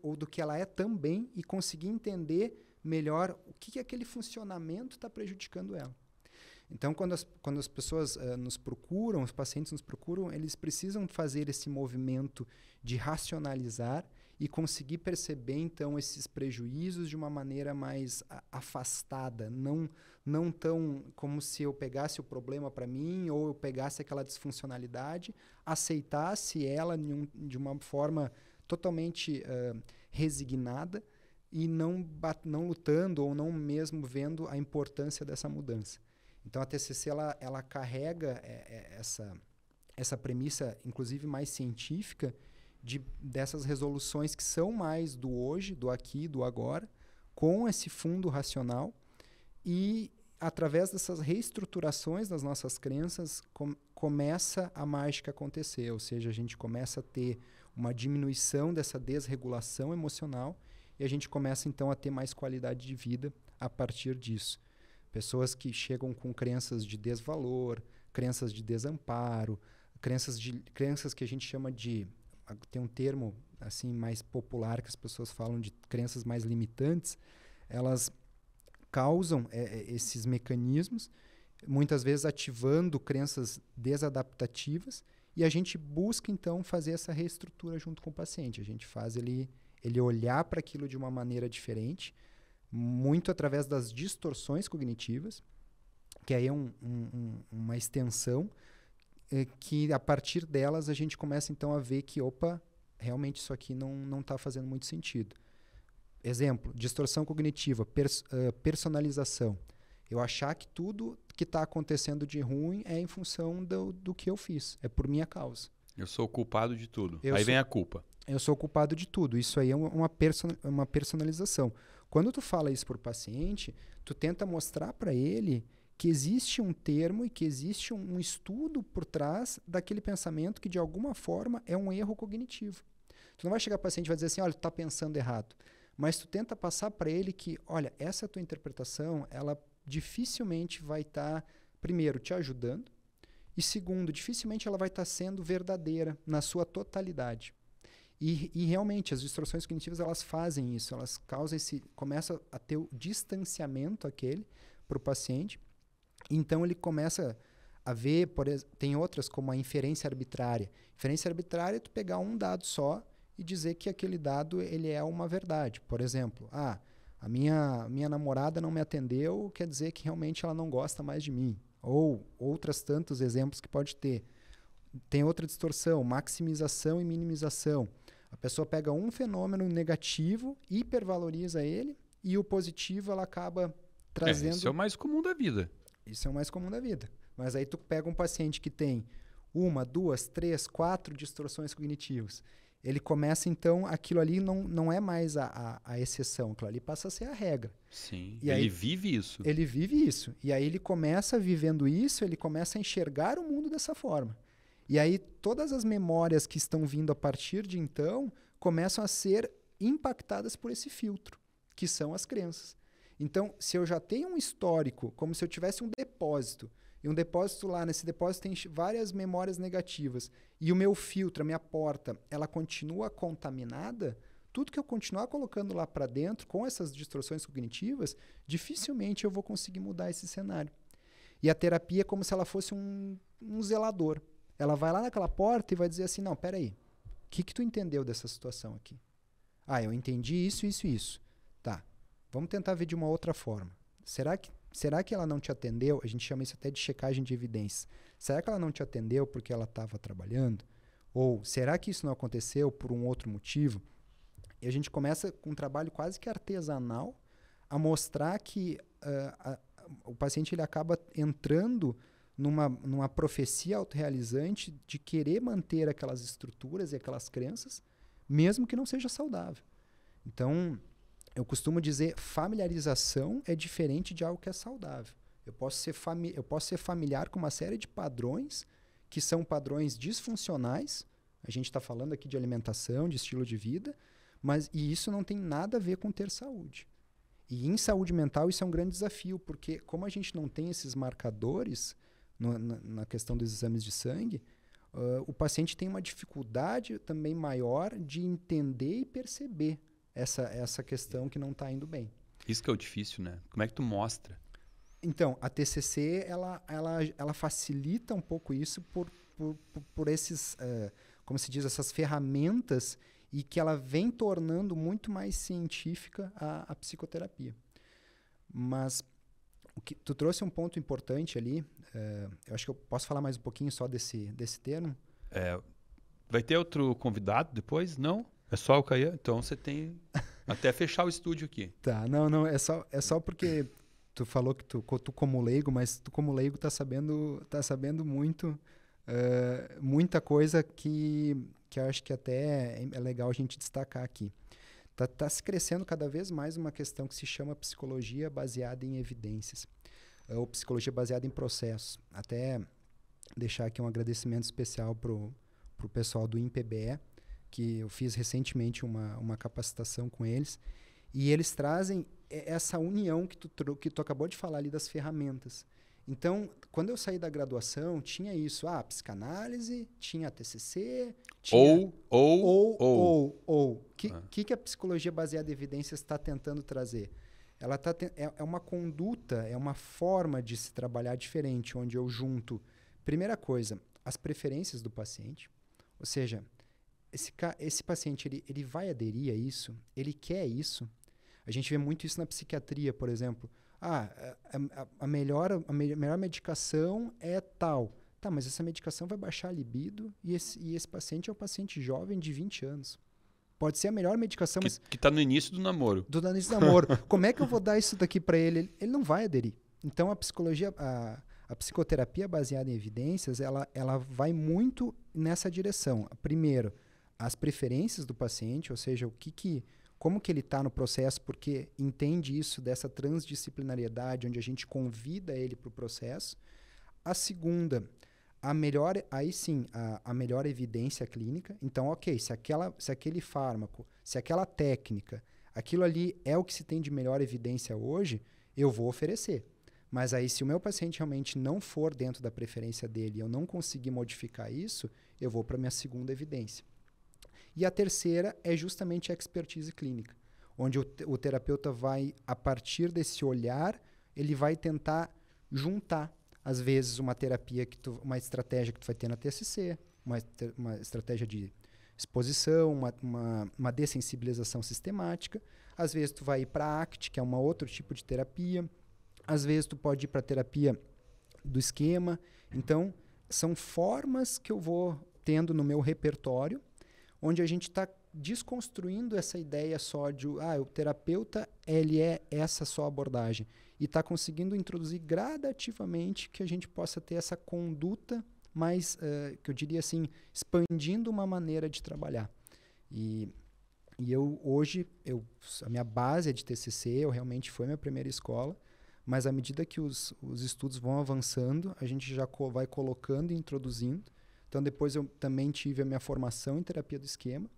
[SPEAKER 2] ou do que ela é também e conseguir entender melhor o que, que aquele funcionamento está prejudicando ela. Então, quando as, quando as pessoas uh, nos procuram, os pacientes nos procuram, eles precisam fazer esse movimento de racionalizar e conseguir perceber, então, esses prejuízos de uma maneira mais afastada, não, não tão como se eu pegasse o problema para mim ou eu pegasse aquela disfuncionalidade, aceitasse ela um, de uma forma totalmente uh, resignada e não, não lutando ou não mesmo vendo a importância dessa mudança. Então a TCC ela, ela carrega é, é, essa, essa premissa, inclusive mais científica, de, dessas resoluções que são mais do hoje, do aqui, do agora, com esse fundo racional e através dessas reestruturações das nossas crenças com, começa a mágica acontecer, ou seja, a gente começa a ter uma diminuição dessa desregulação emocional e a gente começa então a ter mais qualidade de vida a partir disso. Pessoas que chegam com crenças de desvalor, crenças de desamparo, crenças, de, crenças que a gente chama de. Tem um termo assim mais popular que as pessoas falam de crenças mais limitantes, elas causam é, é esses mecanismos, muitas vezes ativando crenças desadaptativas e a gente busca, então, fazer essa reestrutura junto com o paciente. A gente faz ele, ele olhar para aquilo de uma maneira diferente, muito através das distorções cognitivas, que aí é um, um, uma extensão, é, que a partir delas a gente começa, então, a ver que, opa, realmente isso aqui não está fazendo muito sentido. Exemplo, distorção cognitiva, pers uh, personalização. Eu achar que tudo que está acontecendo de ruim é em função do, do que eu fiz, é por minha causa.
[SPEAKER 1] Eu sou culpado de tudo. Eu aí sou, vem a culpa.
[SPEAKER 2] Eu sou culpado de tudo. Isso aí é uma, uma personalização. Quando tu fala isso para o paciente, tu tenta mostrar para ele que existe um termo e que existe um, um estudo por trás daquele pensamento que de alguma forma é um erro cognitivo. Tu não vai chegar para o paciente e vai dizer assim, olha, tu está pensando errado. Mas tu tenta passar para ele que, olha, essa tua interpretação, ela dificilmente vai estar, tá, primeiro, te ajudando, e segundo, dificilmente ela vai estar tá sendo verdadeira na sua totalidade. E, e, realmente, as distorções cognitivas elas fazem isso, elas causam esse. começa a ter o distanciamento aquele para o paciente, então ele começa a ver, por, tem outras como a inferência arbitrária. Inferência arbitrária é tu pegar um dado só e dizer que aquele dado ele é uma verdade. Por exemplo, ah, a minha, minha namorada não me atendeu, quer dizer que realmente ela não gosta mais de mim. Ou outras tantos exemplos que pode ter. Tem outra distorção, maximização e minimização. A pessoa pega um fenômeno negativo, hipervaloriza ele, e o positivo ela acaba trazendo. É, isso é o mais comum da vida. Isso é o mais comum da vida. Mas aí tu pega um paciente que tem uma, duas, três, quatro distorções cognitivas ele começa então, aquilo ali não, não é mais a, a, a exceção, aquilo ali passa a ser a regra.
[SPEAKER 1] Sim, e ele aí, vive isso. Ele
[SPEAKER 2] vive isso. E aí ele começa vivendo isso, ele começa a enxergar o mundo dessa forma. E aí todas as memórias que estão vindo a partir de então começam a ser impactadas por esse filtro, que são as crenças. Então, se eu já tenho um histórico, como se eu tivesse um depósito, e um depósito lá, nesse depósito tem várias memórias negativas. E o meu filtro, a minha porta, ela continua contaminada. Tudo que eu continuar colocando lá para dentro, com essas distorções cognitivas, dificilmente eu vou conseguir mudar esse cenário. E a terapia é como se ela fosse um, um zelador. Ela vai lá naquela porta e vai dizer assim: não, peraí, o que, que tu entendeu dessa situação aqui? Ah, eu entendi isso, isso e isso. Tá, vamos tentar ver de uma outra forma. Será que Será que ela não te atendeu? A gente chama isso até de checagem de evidências. Será que ela não te atendeu porque ela estava trabalhando? Ou será que isso não aconteceu por um outro motivo? E a gente começa com um trabalho quase que artesanal a mostrar que uh, a, o paciente ele acaba entrando numa, numa profecia autorrealizante de querer manter aquelas estruturas e aquelas crenças, mesmo que não seja saudável. Então, eu costumo dizer familiarização é diferente de algo que é saudável. Eu posso ser, fami eu posso ser familiar com uma série de padrões que são padrões disfuncionais. A gente está falando aqui de alimentação, de estilo de vida, mas e isso não tem nada a ver com ter saúde. E em saúde mental isso é um grande desafio, porque como a gente não tem esses marcadores no, na, na, questão dos exames de sangue, uh, o paciente tem uma dificuldade também maior de entender e perceber essa, essa questão que não está indo bem.
[SPEAKER 1] Isso que é o difícil, né? Como é que tu mostra?
[SPEAKER 2] Então, a TCC, ela, ela, ela facilita um pouco isso por, por, por esses, uh, como se diz, essas ferramentas e que ela vem tornando muito mais científica a, a psicoterapia. Mas o que tu trouxe um ponto importante ali, uh, eu acho que eu posso falar mais um pouquinho só desse, desse termo?
[SPEAKER 1] É, vai ter outro convidado depois, não? Não. É só o Caian? Então você tem até fechar o estúdio aqui.
[SPEAKER 2] *laughs* Tá, não, não, é só, é só porque tu falou que tu, tu como leigo, mas tu como leigo tá sabendo, tá sabendo muito, uh, muita coisa que, que eu acho que até é legal a gente destacar aqui. Tá, tá se crescendo cada vez mais uma questão que se chama psicologia baseada em evidências, ou psicologia baseada em processos. Até deixar aqui um agradecimento especial pro, pro pessoal do IMPBE, que eu fiz recentemente uma, uma capacitação com eles, e eles trazem essa união que tu, que tu acabou de falar ali das ferramentas. Então, quando eu saí da graduação, tinha isso, ah, psicanálise, tinha TCC, tinha... Ou,
[SPEAKER 1] ou, ou, ou,
[SPEAKER 2] ou. O que, ah. que, que a psicologia baseada em evidências está tentando trazer? Ela tá te... é, é uma conduta, é uma forma de se trabalhar diferente, onde eu junto, primeira coisa, as preferências do paciente, ou seja, esse, esse paciente ele, ele vai aderir a isso? Ele quer isso? A gente vê muito isso na psiquiatria, por exemplo. Ah, a, a, a melhor, a me, melhor medicação é tal. Tá, mas essa medicação vai baixar a libido e esse, e esse paciente é um paciente jovem de 20 anos. Pode ser a melhor medicação, que, mas...
[SPEAKER 1] Que tá no início do namoro. Do, início do namoro. *laughs*
[SPEAKER 2] Como é que eu vou dar isso daqui para ele? ele? Ele não vai aderir. Então, a psicologia... A, a psicoterapia baseada em evidências, ela, ela vai muito nessa direção. Primeiro, as preferências do paciente, ou seja, o que, que como que ele está no processo, porque entende isso dessa transdisciplinariedade, onde a gente convida ele para o processo. A segunda, a melhor, aí sim, a, a, melhor evidência clínica. Então, ok, se, aquela, se aquele fármaco, se aquela técnica, aquilo ali é o que se tem de melhor evidência hoje, eu vou oferecer. Mas aí, se o meu paciente realmente não for dentro da preferência dele, eu não conseguir modificar isso, eu vou para a minha segunda evidência. E a terceira é justamente a expertise clínica, onde o, o terapeuta vai, a partir desse olhar, ele vai tentar juntar, às vezes, uma terapia, que tu, uma estratégia que tu vai ter na TSC, uma, uma estratégia de exposição, uma, uma, uma dessensibilização sistemática. Às vezes tu vai ir para ACT, que é um outro tipo de terapia. Às vezes tu pode ir para terapia do esquema. Então, são formas que eu vou tendo no meu repertório onde a gente está desconstruindo essa ideia só de ah, o terapeuta ele é essa só abordagem e está conseguindo introduzir gradativamente que a gente possa ter essa conduta mais uh, que eu diria assim expandindo uma maneira de trabalhar e, e eu hoje eu a minha base é de TCC eu realmente foi minha primeira escola mas à medida que os, os estudos vão avançando a gente já co vai colocando e introduzindo então, depois eu também tive a minha formação em terapia do esquema.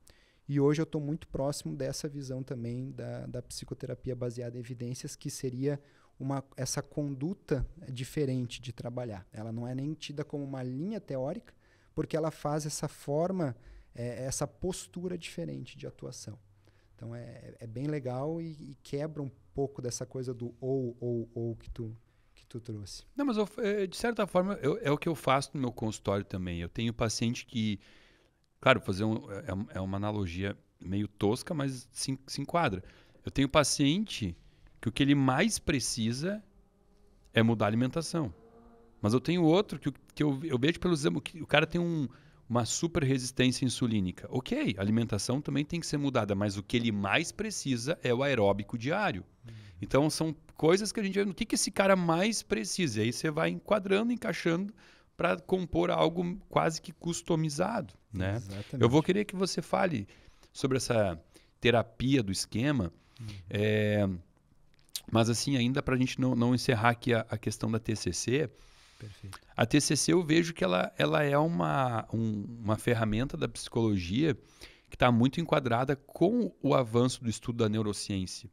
[SPEAKER 2] E hoje eu estou muito próximo dessa visão também da, da psicoterapia baseada em evidências, que seria uma, essa conduta diferente de trabalhar. Ela não é nem tida como uma linha teórica, porque ela faz essa forma, é, essa postura diferente de atuação. Então é, é bem legal e, e, quebra um pouco dessa coisa do ou, ou, ou que tu, tu trouxe.
[SPEAKER 1] Não, mas eu, é, de certa forma eu, é o que eu faço no meu consultório também. Eu tenho paciente que, claro, fazer um, é, é, uma analogia meio tosca, mas se, se enquadra. Eu tenho paciente que o que ele mais precisa é mudar a alimentação. Mas eu tenho outro que, que eu, eu vejo pelo exame que o cara tem um, uma super resistência insulínica. Ok, a alimentação também tem que ser mudada, mas o que ele mais precisa é o aeróbico diário. Hum. Então são coisas que a gente vê no que, que esse cara mais precisa. E aí você vai enquadrando, encaixando para compor algo quase que customizado.
[SPEAKER 2] Né? Exatamente. Eu
[SPEAKER 1] vou querer que você fale sobre essa terapia do esquema. Uhum. É, mas assim, ainda para a gente não, não encerrar aqui a, a questão da TCC, Perfeito. a TCC eu vejo que ela, ela é uma, um, uma ferramenta da psicologia que está muito enquadrada com o avanço do estudo da neurociência.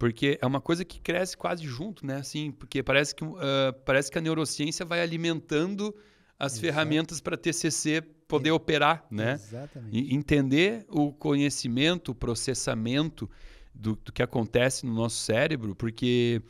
[SPEAKER 1] Porque é uma coisa que cresce quase junto, né? Assim, porque parece que, uh, parece que a neurociência vai alimentando as Exato. ferramentas para TCC poder operar, né? Exatamente. E entender o conhecimento, o processamento do, do que acontece no nosso cérebro, porque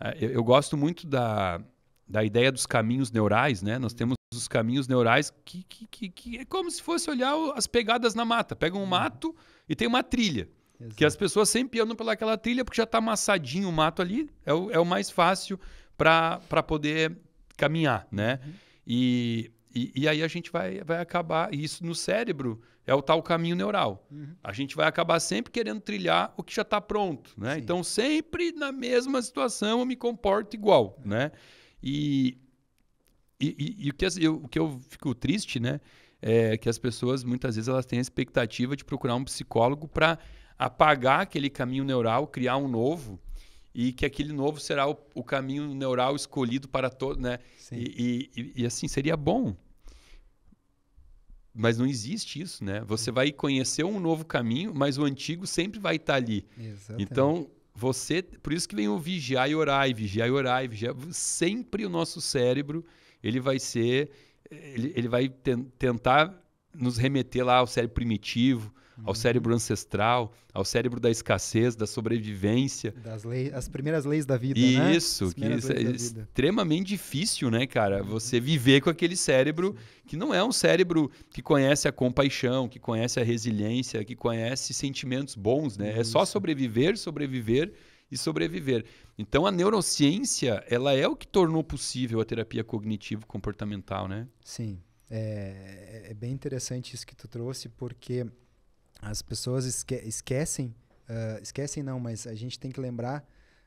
[SPEAKER 1] uh, eu, eu, gosto muito da, da ideia dos caminhos neurais, né? Nós temos os caminhos neurais que, que, que, que é como se fosse olhar as pegadas na mata. Pega um uhum. mato e tem uma trilha. Exato. Que as pessoas sempre andam pelaquela trilha porque já está amassadinho o mato ali, é o, é o mais fácil para poder caminhar, né? Uhum. E, e, e, aí a gente vai, vai acabar, e isso no cérebro é o tal caminho neural. Uhum. A gente vai acabar sempre querendo trilhar o que já está pronto, né? Sim. Então sempre na mesma situação eu me comporto igual, uhum. né? E, e, e, e, o, que eu, o que eu fico triste, né? É que as pessoas muitas vezes elas têm a expectativa de procurar um psicólogo para apagar aquele caminho neural, criar um novo, e que aquele novo será o, o caminho neural escolhido para todo, né? E, e, e, assim seria bom. Mas não existe isso, né? Você vai conhecer um novo caminho, mas o antigo sempre vai estar tá ali.
[SPEAKER 2] Exatamente. Então,
[SPEAKER 1] você, por isso que vem o vigiar e orar, e vigiar e orar, e vigiar. Sempre o nosso cérebro, ele vai ser, ele, ele vai tentar nos remeter lá ao cérebro primitivo, uhum. ao cérebro ancestral, ao cérebro da escassez, da sobrevivência.
[SPEAKER 2] Das leis, as primeiras leis da vida, e né? Isso, que isso é
[SPEAKER 1] extremamente difícil, né, cara? Uhum. Você viver com aquele cérebro Sim. que não é um cérebro que conhece a compaixão, que conhece a resiliência, que conhece sentimentos bons, né? Isso. É só sobreviver, sobreviver e sobreviver. Então a neurociência, ela é o que tornou possível a terapia cognitivo comportamental, né?
[SPEAKER 2] Sim. É, é, bem interessante isso que tu trouxe, porque as pessoas esque esquecem, uh, esquecem não, mas a gente tem que lembrar,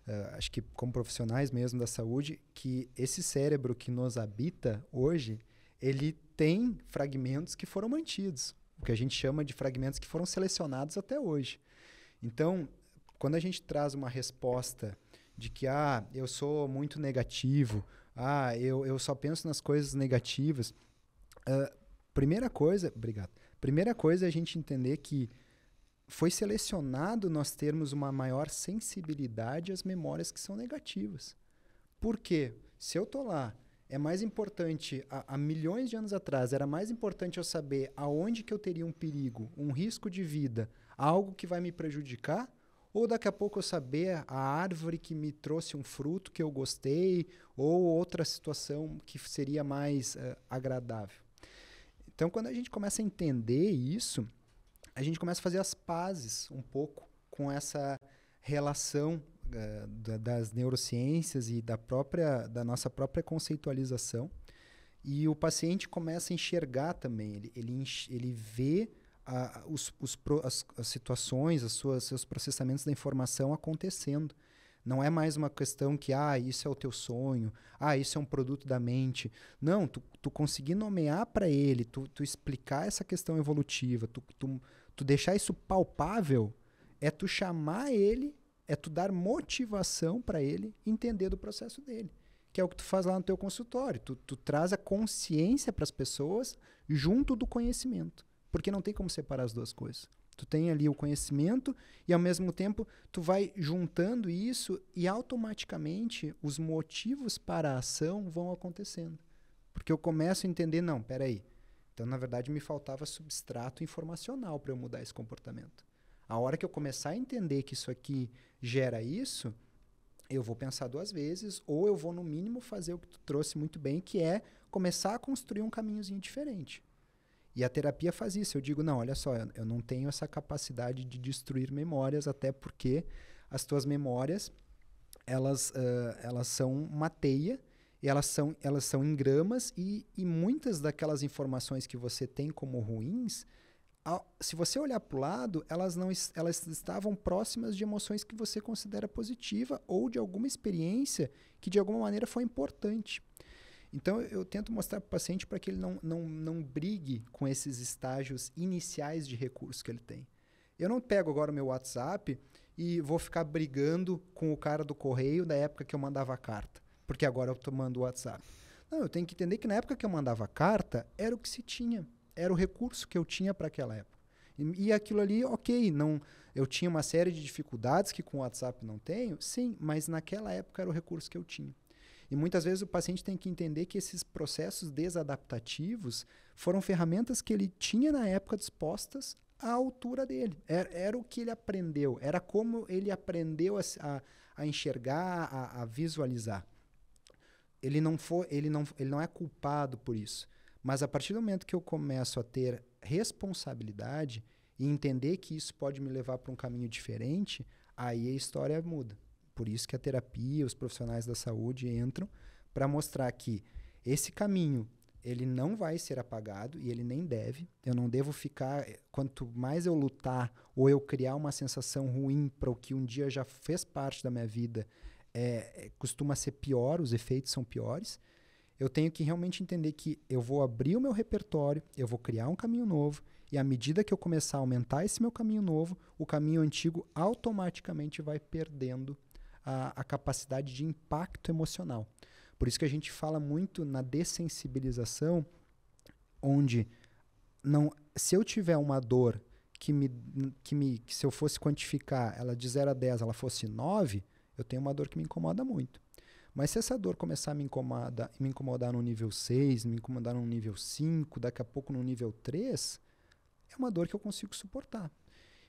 [SPEAKER 2] uh, acho que como profissionais mesmo da saúde, que esse cérebro que nos habita hoje, ele tem fragmentos que foram mantidos, o que a gente chama de fragmentos que foram selecionados até hoje. Então, quando a gente traz uma resposta de que, ah, eu sou muito negativo, ah, eu, eu só penso nas coisas negativas, uh, primeira coisa, obrigado, Primeira coisa é a gente entender que foi selecionado nós termos uma maior sensibilidade às memórias que são negativas. Por quê? Se eu tô lá, é mais importante, há, há milhões de anos atrás, era mais importante eu saber aonde que eu teria um perigo, um risco de vida, algo que vai me prejudicar, ou daqui a pouco eu saber a árvore que me trouxe um fruto que eu gostei, ou outra situação que seria mais uh, agradável. Então, quando a gente começa a entender isso, a gente começa a fazer as pazes um pouco com essa relação uh, das neurociências e da própria da nossa própria conceitualização e o paciente começa a enxergar também ele ele, ele vê a, os, os as, as, situações as suas seus processamentos da informação acontecendo não é mais uma questão que, ah, isso é o teu sonho, ah, isso é um produto da mente. Não, tu, tu conseguir nomear para ele, tu, tu explicar essa questão evolutiva, tu, tu, tu deixar isso palpável, é tu chamar ele, é tu dar motivação para ele entender do processo dele que é o que tu faz lá no teu consultório. Tu, tu traz a consciência para as pessoas junto do conhecimento. Porque não tem como separar as duas coisas. Tu tem ali o conhecimento e ao mesmo tempo tu vai juntando isso e automaticamente os motivos para a ação vão acontecendo. Porque eu começo a entender, não, peraí. Então, na verdade, me faltava substrato informacional para eu mudar esse comportamento. A hora que eu começar a entender que isso aqui gera isso, eu vou pensar duas vezes, ou eu vou, no mínimo, fazer o que tu trouxe muito bem, que é começar a construir um caminhozinho diferente. E a terapia faz isso. Eu digo, não, olha só, eu, eu não tenho essa capacidade de destruir memórias, até porque as tuas memórias, elas, uh, elas são uma teia, e elas são, elas são em gramas, e, e muitas daquelas informações que você tem como ruins, se você olhar para o lado, elas não elas estavam próximas de emoções que você considera positiva ou de alguma experiência que de alguma maneira foi importante. Então, eu tento mostrar para o paciente para que ele não, não, não brigue com esses estágios iniciais de recurso que ele tem. Eu não pego agora o meu WhatsApp e vou ficar brigando com o cara do correio da época que eu mandava a carta, porque agora eu mando o WhatsApp. Não, eu tenho que entender que na época que eu mandava a carta, era o que se tinha, era o recurso que eu tinha para aquela época. E, e, aquilo ali, ok, não, eu tinha uma série de dificuldades que com o WhatsApp não tenho, sim, mas naquela época era o recurso que eu tinha. E muitas vezes o paciente tem que entender que esses processos desadaptativos foram ferramentas que ele tinha na época dispostas à altura dele. Era, era o que ele aprendeu, era como ele aprendeu a, a, a enxergar, a, a visualizar. Ele não, for, ele, não, ele não é culpado por isso. Mas a partir do momento que eu começo a ter responsabilidade e entender que isso pode me levar para um caminho diferente, aí a história muda. Por isso que a terapia, os profissionais da saúde entram para mostrar que esse caminho ele não vai ser apagado e ele nem deve. Eu não devo ficar. Eh, quanto mais eu lutar ou eu criar uma sensação ruim para o que um dia já fez parte da minha vida, é, costuma ser pior, os efeitos são piores. Eu tenho que realmente entender que eu vou abrir o meu repertório, eu vou criar um caminho novo, e à medida que eu começar a aumentar esse meu caminho novo, o caminho antigo automaticamente vai perdendo a, a capacidade de impacto emocional. Por isso que a gente fala muito na dessensibilização, onde não, se eu tiver uma dor que me, que me que se eu fosse quantificar ela de 0 a 10, ela fosse 9, eu tenho uma dor que me incomoda muito. Mas se essa dor começar a me incomodar, me incomodar no nível 6, me incomodar no nível 5, daqui a pouco no nível 3, é uma dor que eu consigo suportar.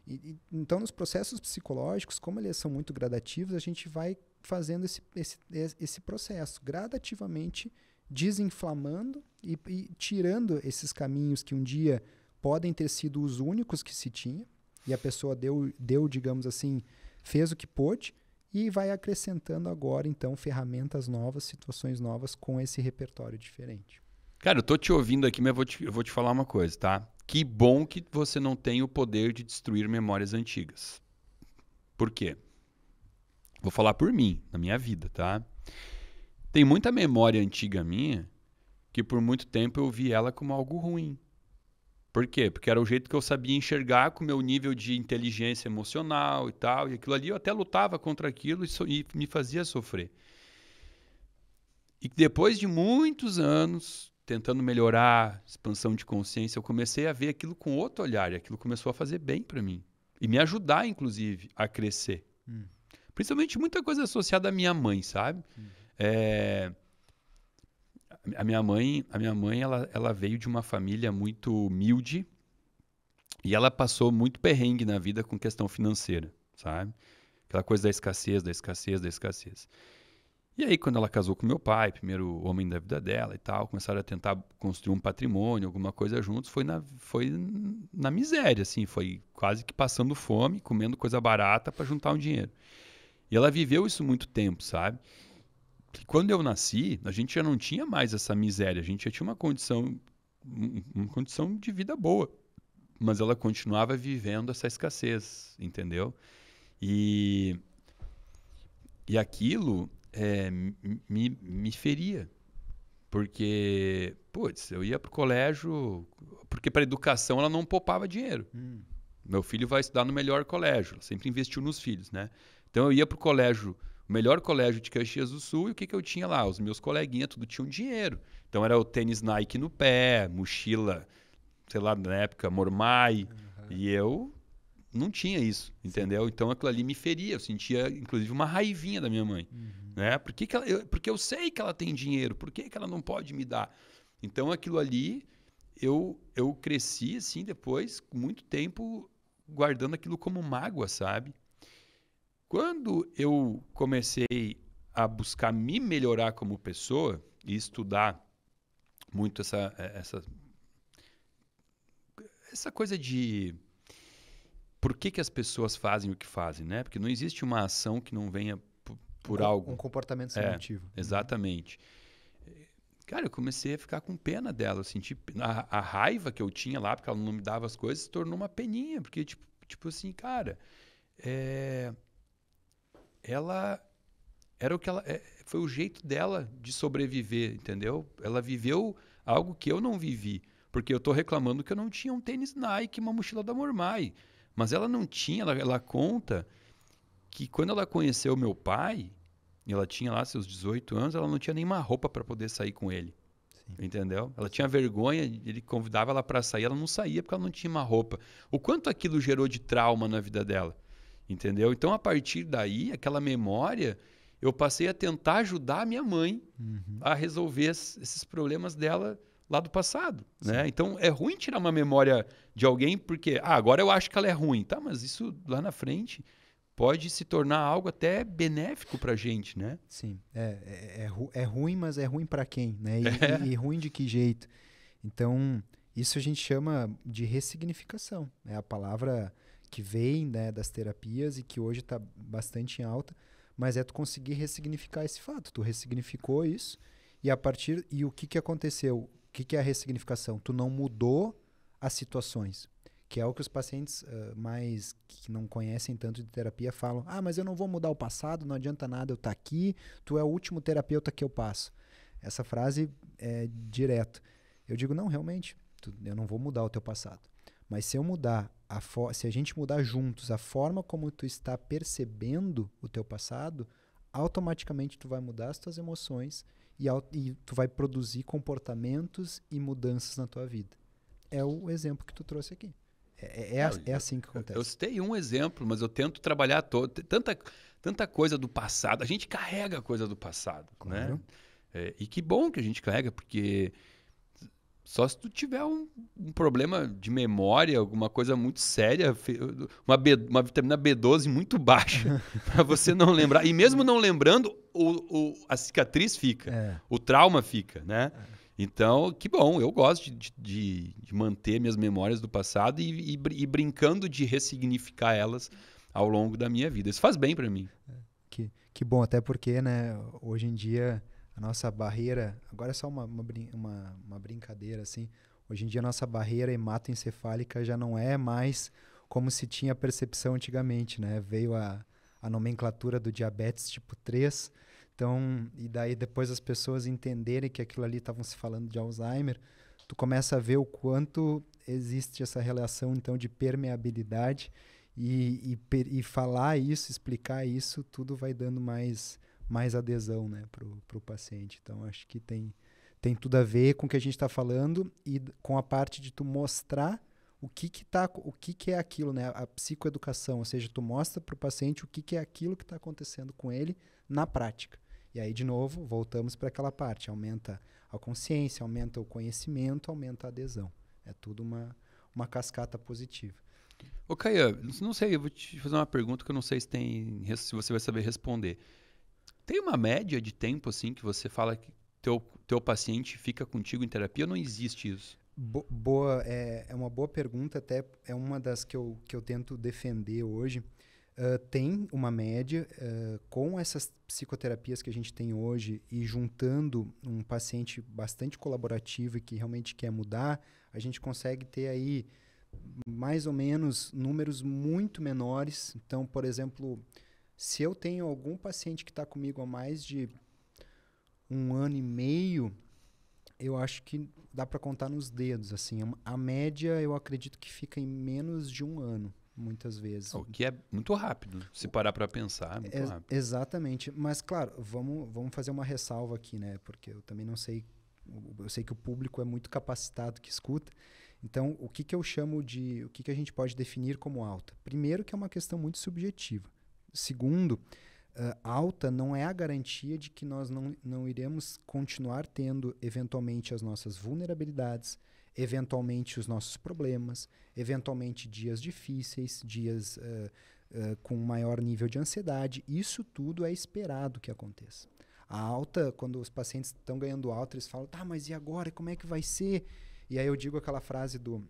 [SPEAKER 2] E, e, então, nos processos psicológicos, como eles são muito gradativos, a gente vai fazendo esse, esse, esse processo gradativamente desinflamando e, e, tirando esses caminhos que um dia podem ter sido os únicos que se tinha e a pessoa deu, deu digamos assim, fez o que pôde e vai acrescentando agora então ferramentas novas, situações novas com esse repertório diferente.
[SPEAKER 1] Cara, eu tô te ouvindo aqui, mas eu vou te, eu vou te falar uma coisa, tá? Que bom que você não tem o poder de destruir memórias antigas. Por quê? Vou falar por mim, na minha vida, tá? Tem muita memória antiga minha que por muito tempo eu vi ela como algo ruim. Por quê? Porque era o jeito que eu sabia enxergar com o meu nível de inteligência emocional e tal, e aquilo ali eu até lutava contra aquilo e, so e me fazia sofrer. E depois de muitos anos tentando melhorar, expansão de consciência, eu comecei a ver aquilo com outro olhar e aquilo começou a fazer bem para mim e me ajudar, inclusive, a crescer. Hum. Principalmente muita coisa associada à minha mãe, sabe? Hum. É... A minha mãe, a minha mãe, ela, ela veio de uma família muito humilde e ela passou muito perrengue na vida com questão financeira, sabe? Aquela coisa da escassez, da escassez, da escassez. E aí, quando ela casou com meu pai, primeiro homem da vida dela e tal, começaram a tentar construir um patrimônio, alguma coisa juntos, foi na, foi na miséria, assim, foi quase que passando fome, comendo coisa barata para juntar um dinheiro. E ela viveu isso muito tempo, sabe? E quando eu nasci, a gente já não tinha mais essa miséria, a gente já tinha uma condição, uma condição de vida boa, mas ela continuava vivendo essa escassez, entendeu? E, e aquilo é, me, me feria. Porque, putz, eu ia para o colégio, porque para educação ela não poupava dinheiro. Hum. Meu filho vai estudar no melhor colégio, ela sempre investiu nos filhos, né? Então eu ia para o colégio, o melhor colégio de Caxias do Sul, e o que, que eu tinha lá? Os meus coleguinhas, tudo tinham dinheiro. Então era o tênis Nike no pé, mochila, sei lá, na época, mormai. Uhum. E eu não tinha isso, entendeu? Sim. Então aquilo ali me feria, eu sentia inclusive uma raivinha da minha mãe. Uhum. Né? Por que que ela, eu, porque eu sei que ela tem dinheiro, por que, que ela não pode me dar? Então aquilo ali, eu, eu cresci assim depois, muito tempo guardando aquilo como mágoa, sabe? Quando eu comecei a buscar me melhorar como pessoa e estudar muito essa, é, essa, essa coisa de por que, que as pessoas fazem o que fazem, né? Porque não existe uma ação que não venha por um, algo. Um
[SPEAKER 2] comportamento seletivo.
[SPEAKER 1] é, uhum. Exatamente. Cara, eu comecei a ficar com pena dela. Eu senti a, a, raiva que eu tinha lá, porque ela não me dava as coisas, se tornou uma peninha. Porque, tipo, tipo assim, cara, é, ela era o que ela. É, foi o jeito dela de sobreviver, entendeu? Ela viveu algo que eu não vivi. Porque eu tô reclamando que eu não tinha um tênis Nike, uma mochila da Mormai. Mas ela não tinha, ela, ela conta que quando ela conheceu meu pai, ela tinha lá seus 18 anos, ela não tinha nenhuma roupa para poder sair com ele. Sim. Entendeu? Ela tinha vergonha, ele convidava ela para sair, ela não saía porque ela não tinha uma roupa. O quanto aquilo gerou de trauma na vida dela? Entendeu? Então, a partir daí, aquela memória, eu passei a tentar ajudar a minha mãe uhum. a resolver esses problemas dela lá do passado. Né? Então, é ruim tirar uma memória de alguém porque, ah, agora eu acho que ela é ruim. Tá, mas isso lá na frente pode se tornar algo até benéfico para a gente, né?
[SPEAKER 2] Sim, é, é, é, ru, é ruim, mas é ruim para quem, né? E, é. e, e, ruim de que jeito? Então, isso a gente chama de ressignificação, é a palavra que vem né, das terapias e que hoje está bastante em alta, mas é tu conseguir ressignificar esse fato, tu ressignificou isso e a partir e o que que aconteceu? O que que é a ressignificação? Tu não mudou as situações, que é o que os pacientes uh, mais que não conhecem tanto de terapia falam: ah, mas eu não vou mudar o passado, não adianta nada eu estar tá aqui, tu é o último terapeuta que eu passo. Essa frase é direto. Eu digo: não, realmente, tu, eu não vou mudar o teu passado. Mas se eu mudar, a se a gente mudar juntos a forma como tu está percebendo o teu passado, automaticamente tu vai mudar as tuas emoções e, e tu vai produzir comportamentos e mudanças na tua vida. É o exemplo que tu trouxe aqui.
[SPEAKER 1] É, é, é, é
[SPEAKER 2] assim que acontece.
[SPEAKER 1] Eu, eu citei um exemplo, mas eu tento trabalhar todo, tanta, tanta coisa do passado. A gente carrega coisa do passado, né? claro. né? É, e que bom que a gente carrega, porque só se tu tiver um, um problema de memória, alguma coisa muito séria, uma, B, uma vitamina B12 muito baixa, *laughs* para você não lembrar. E mesmo não lembrando, o, o a cicatriz fica, é. o trauma fica, né? É. Então, que bom, eu gosto de, de, de manter minhas memórias do passado e, e, e, brincando de ressignificar elas ao longo da minha vida. Isso faz bem para mim. É,
[SPEAKER 2] que, que bom, até porque, né, hoje em dia a nossa barreira, agora é só uma, uma, uma, uma brincadeira, assim, hoje em dia a nossa barreira hematoencefálica já não é mais como se tinha percepção antigamente, né? Veio a, a nomenclatura do diabetes tipo 3, então, e daí depois as pessoas entenderem que aquilo ali estavam se falando de Alzheimer, tu começa a ver o quanto existe essa relação então de permeabilidade e, e, e falar isso, explicar isso, tudo vai dando mais mais adesão, né, pro, pro paciente. Então, acho que tem tem tudo a ver com o que a gente está falando e com a parte de tu mostrar o que que tá, o que que é aquilo, né? A psicoeducação, ou seja, tu mostra para o paciente o que que é aquilo que está acontecendo com ele na prática. E aí, de novo, voltamos para aquela parte. Aumenta a consciência, aumenta o conhecimento, aumenta a adesão. É tudo uma, uma cascata positiva.
[SPEAKER 1] Ô, Caia, não sei, eu vou te fazer uma pergunta que eu não sei se, tem, se você vai saber responder. Tem uma média de tempo, assim, que você fala que teu, teu paciente fica contigo em terapia ou não existe isso?
[SPEAKER 2] boa, é, é uma boa pergunta, até é uma das que eu, que eu tento defender hoje tem uma média uh, com essas psicoterapias que a gente tem hoje e juntando um paciente bastante colaborativo e que realmente quer mudar, a gente consegue ter aí mais ou menos números muito menores. Então, por exemplo, se eu tenho algum paciente que está comigo há mais de um ano e meio, eu acho que dá para contar nos dedos. Assim, a média eu acredito que fica em menos de um ano muitas vezes. O
[SPEAKER 1] que é muito rápido, se parar para pensar. É é,
[SPEAKER 2] exatamente, mas claro, vamos, vamos fazer uma ressalva aqui, né? Porque eu também não sei, eu sei que o público é muito capacitado que escuta. Então, o que, que eu chamo de, o que, que a gente pode definir como alta? Primeiro, que é uma questão muito subjetiva. Segundo, uh, alta não é a garantia de que nós não, não iremos continuar tendo eventualmente as nossas vulnerabilidades, eventualmente os nossos problemas, eventualmente dias difíceis, dias uh, uh, com maior nível de ansiedade. Isso tudo é esperado que aconteça. A alta, quando os pacientes estão ganhando alta, eles falam, tá, mas e agora? Como é que vai ser? E aí eu digo aquela frase do,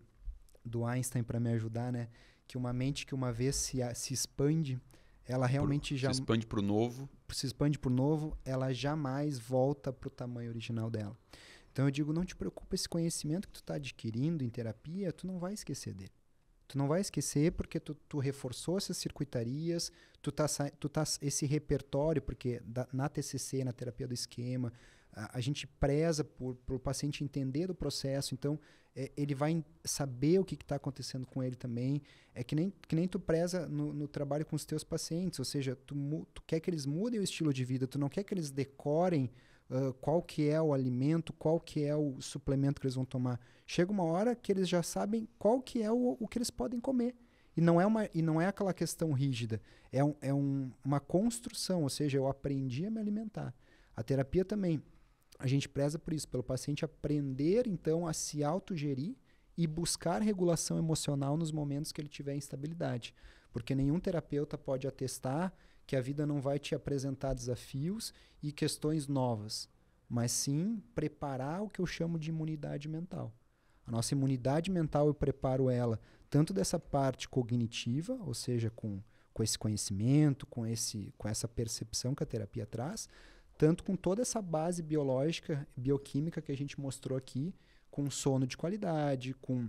[SPEAKER 2] do Einstein para me ajudar, né? Que uma mente que uma vez se, se expande, ela realmente já. Se expande para o novo. Se expande para o novo, ela jamais volta para o tamanho original dela. Então eu digo, não te preocupa esse conhecimento que tu está adquirindo em terapia, tu não vai esquecer dele. Tu não vai esquecer porque tu, tu reforçou essas circuitarias, tu tá, tu tá esse repertório, porque da, na TCC, na terapia do esquema, a, a gente preza por, por o paciente entender do processo, então é, ele vai saber o que está acontecendo com ele também. É que nem, que nem tu preza no, no trabalho com os teus pacientes, ou seja, tu, tu quer que eles mudem o estilo de vida, tu não quer que eles decorem qual que é o alimento, qual que é o suplemento que eles vão tomar. Chega uma hora que eles já sabem qual que é o, o que eles podem comer. E não é, uma, e não é aquela questão rígida, é, um, é um, uma construção, ou seja, eu aprendi a me alimentar. A terapia também, a gente preza por isso, pelo paciente aprender, então, a se autogerir e buscar regulação emocional nos momentos que ele tiver instabilidade. Porque nenhum terapeuta pode atestar que a vida não vai te apresentar desafios e questões novas, mas sim preparar o que eu chamo de imunidade mental. A nossa imunidade mental eu preparo ela tanto dessa parte cognitiva, ou seja, com, com esse conhecimento, com, esse, com essa percepção que a terapia traz, tanto com toda essa base biológica, bioquímica que a gente mostrou aqui, com sono de qualidade, com,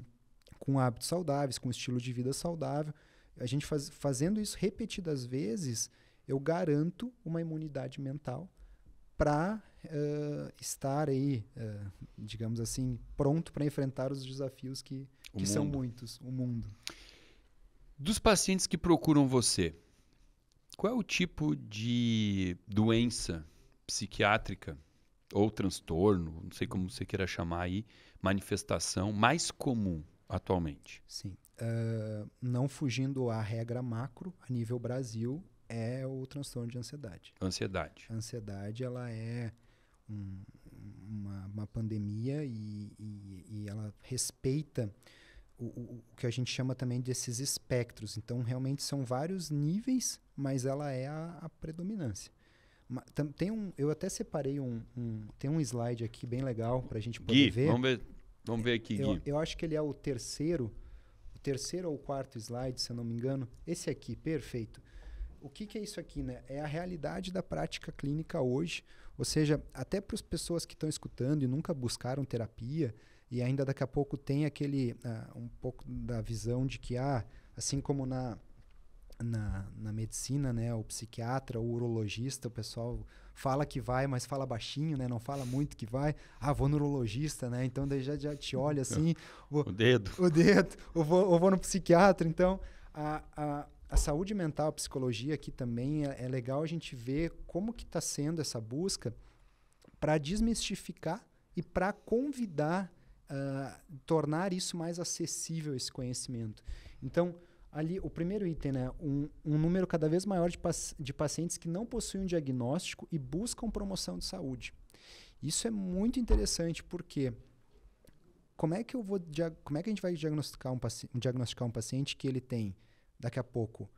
[SPEAKER 2] com hábitos saudáveis, com estilo de vida saudável. A gente faz, fazendo isso repetidas vezes, eu garanto uma imunidade mental para uh, eh, estar aí, uh, digamos assim, pronto para enfrentar os desafios que, que são muitos, o mundo. Dos pacientes
[SPEAKER 1] que procuram você, qual é o tipo de doença psiquiátrica ou transtorno, não sei como você queira chamar aí, manifestação mais comum atualmente? Sim.
[SPEAKER 2] Uh, não fugindo à regra macro, a nível Brasil, é o transtorno de ansiedade. Ansiedade. A ansiedade, ela é um, uma, uma, pandemia e, e, e ela respeita o, o, o, que a gente chama também desses espectros. Então, realmente são vários níveis, mas ela é a, a predominância. Tem um, eu até separei um, um, tem um slide aqui bem legal para a gente poder Gui, ver. Vamos
[SPEAKER 1] ver, vamos ver aqui, eu, Gui.
[SPEAKER 2] Eu acho que ele é o terceiro, o terceiro ou quarto slide, se eu não me engano. Esse aqui, perfeito o que, que, é isso aqui, né? É a realidade da prática clínica hoje. Ou seja, até para as pessoas que estão escutando e nunca buscaram terapia, e ainda daqui a pouco tem aquele uh, um pouco da visão de que, ah, assim como na, na, na medicina, né, o psiquiatra, o urologista, o pessoal fala que vai, mas fala baixinho, né? Não fala muito que vai. Ah, vou no urologista, né? Então daí já, já te olha assim. o, *laughs* o, dedo. O dedo. Ou vou, ou vou no psiquiatra, então. a, a saúde mental, a psicologia aqui também é, é legal a gente ver como que está sendo essa busca para desmistificar e para convidar, uh, tornar isso mais acessível esse conhecimento. Então, ali o primeiro item, né, um, um número cada vez maior de, paci de pacientes que não possuem um diagnóstico e buscam promoção de saúde. Isso é muito interessante porque como é que eu vou como é que a gente vai diagnosticar um, paci diagnosticar um paciente que ele tem daqui a pouco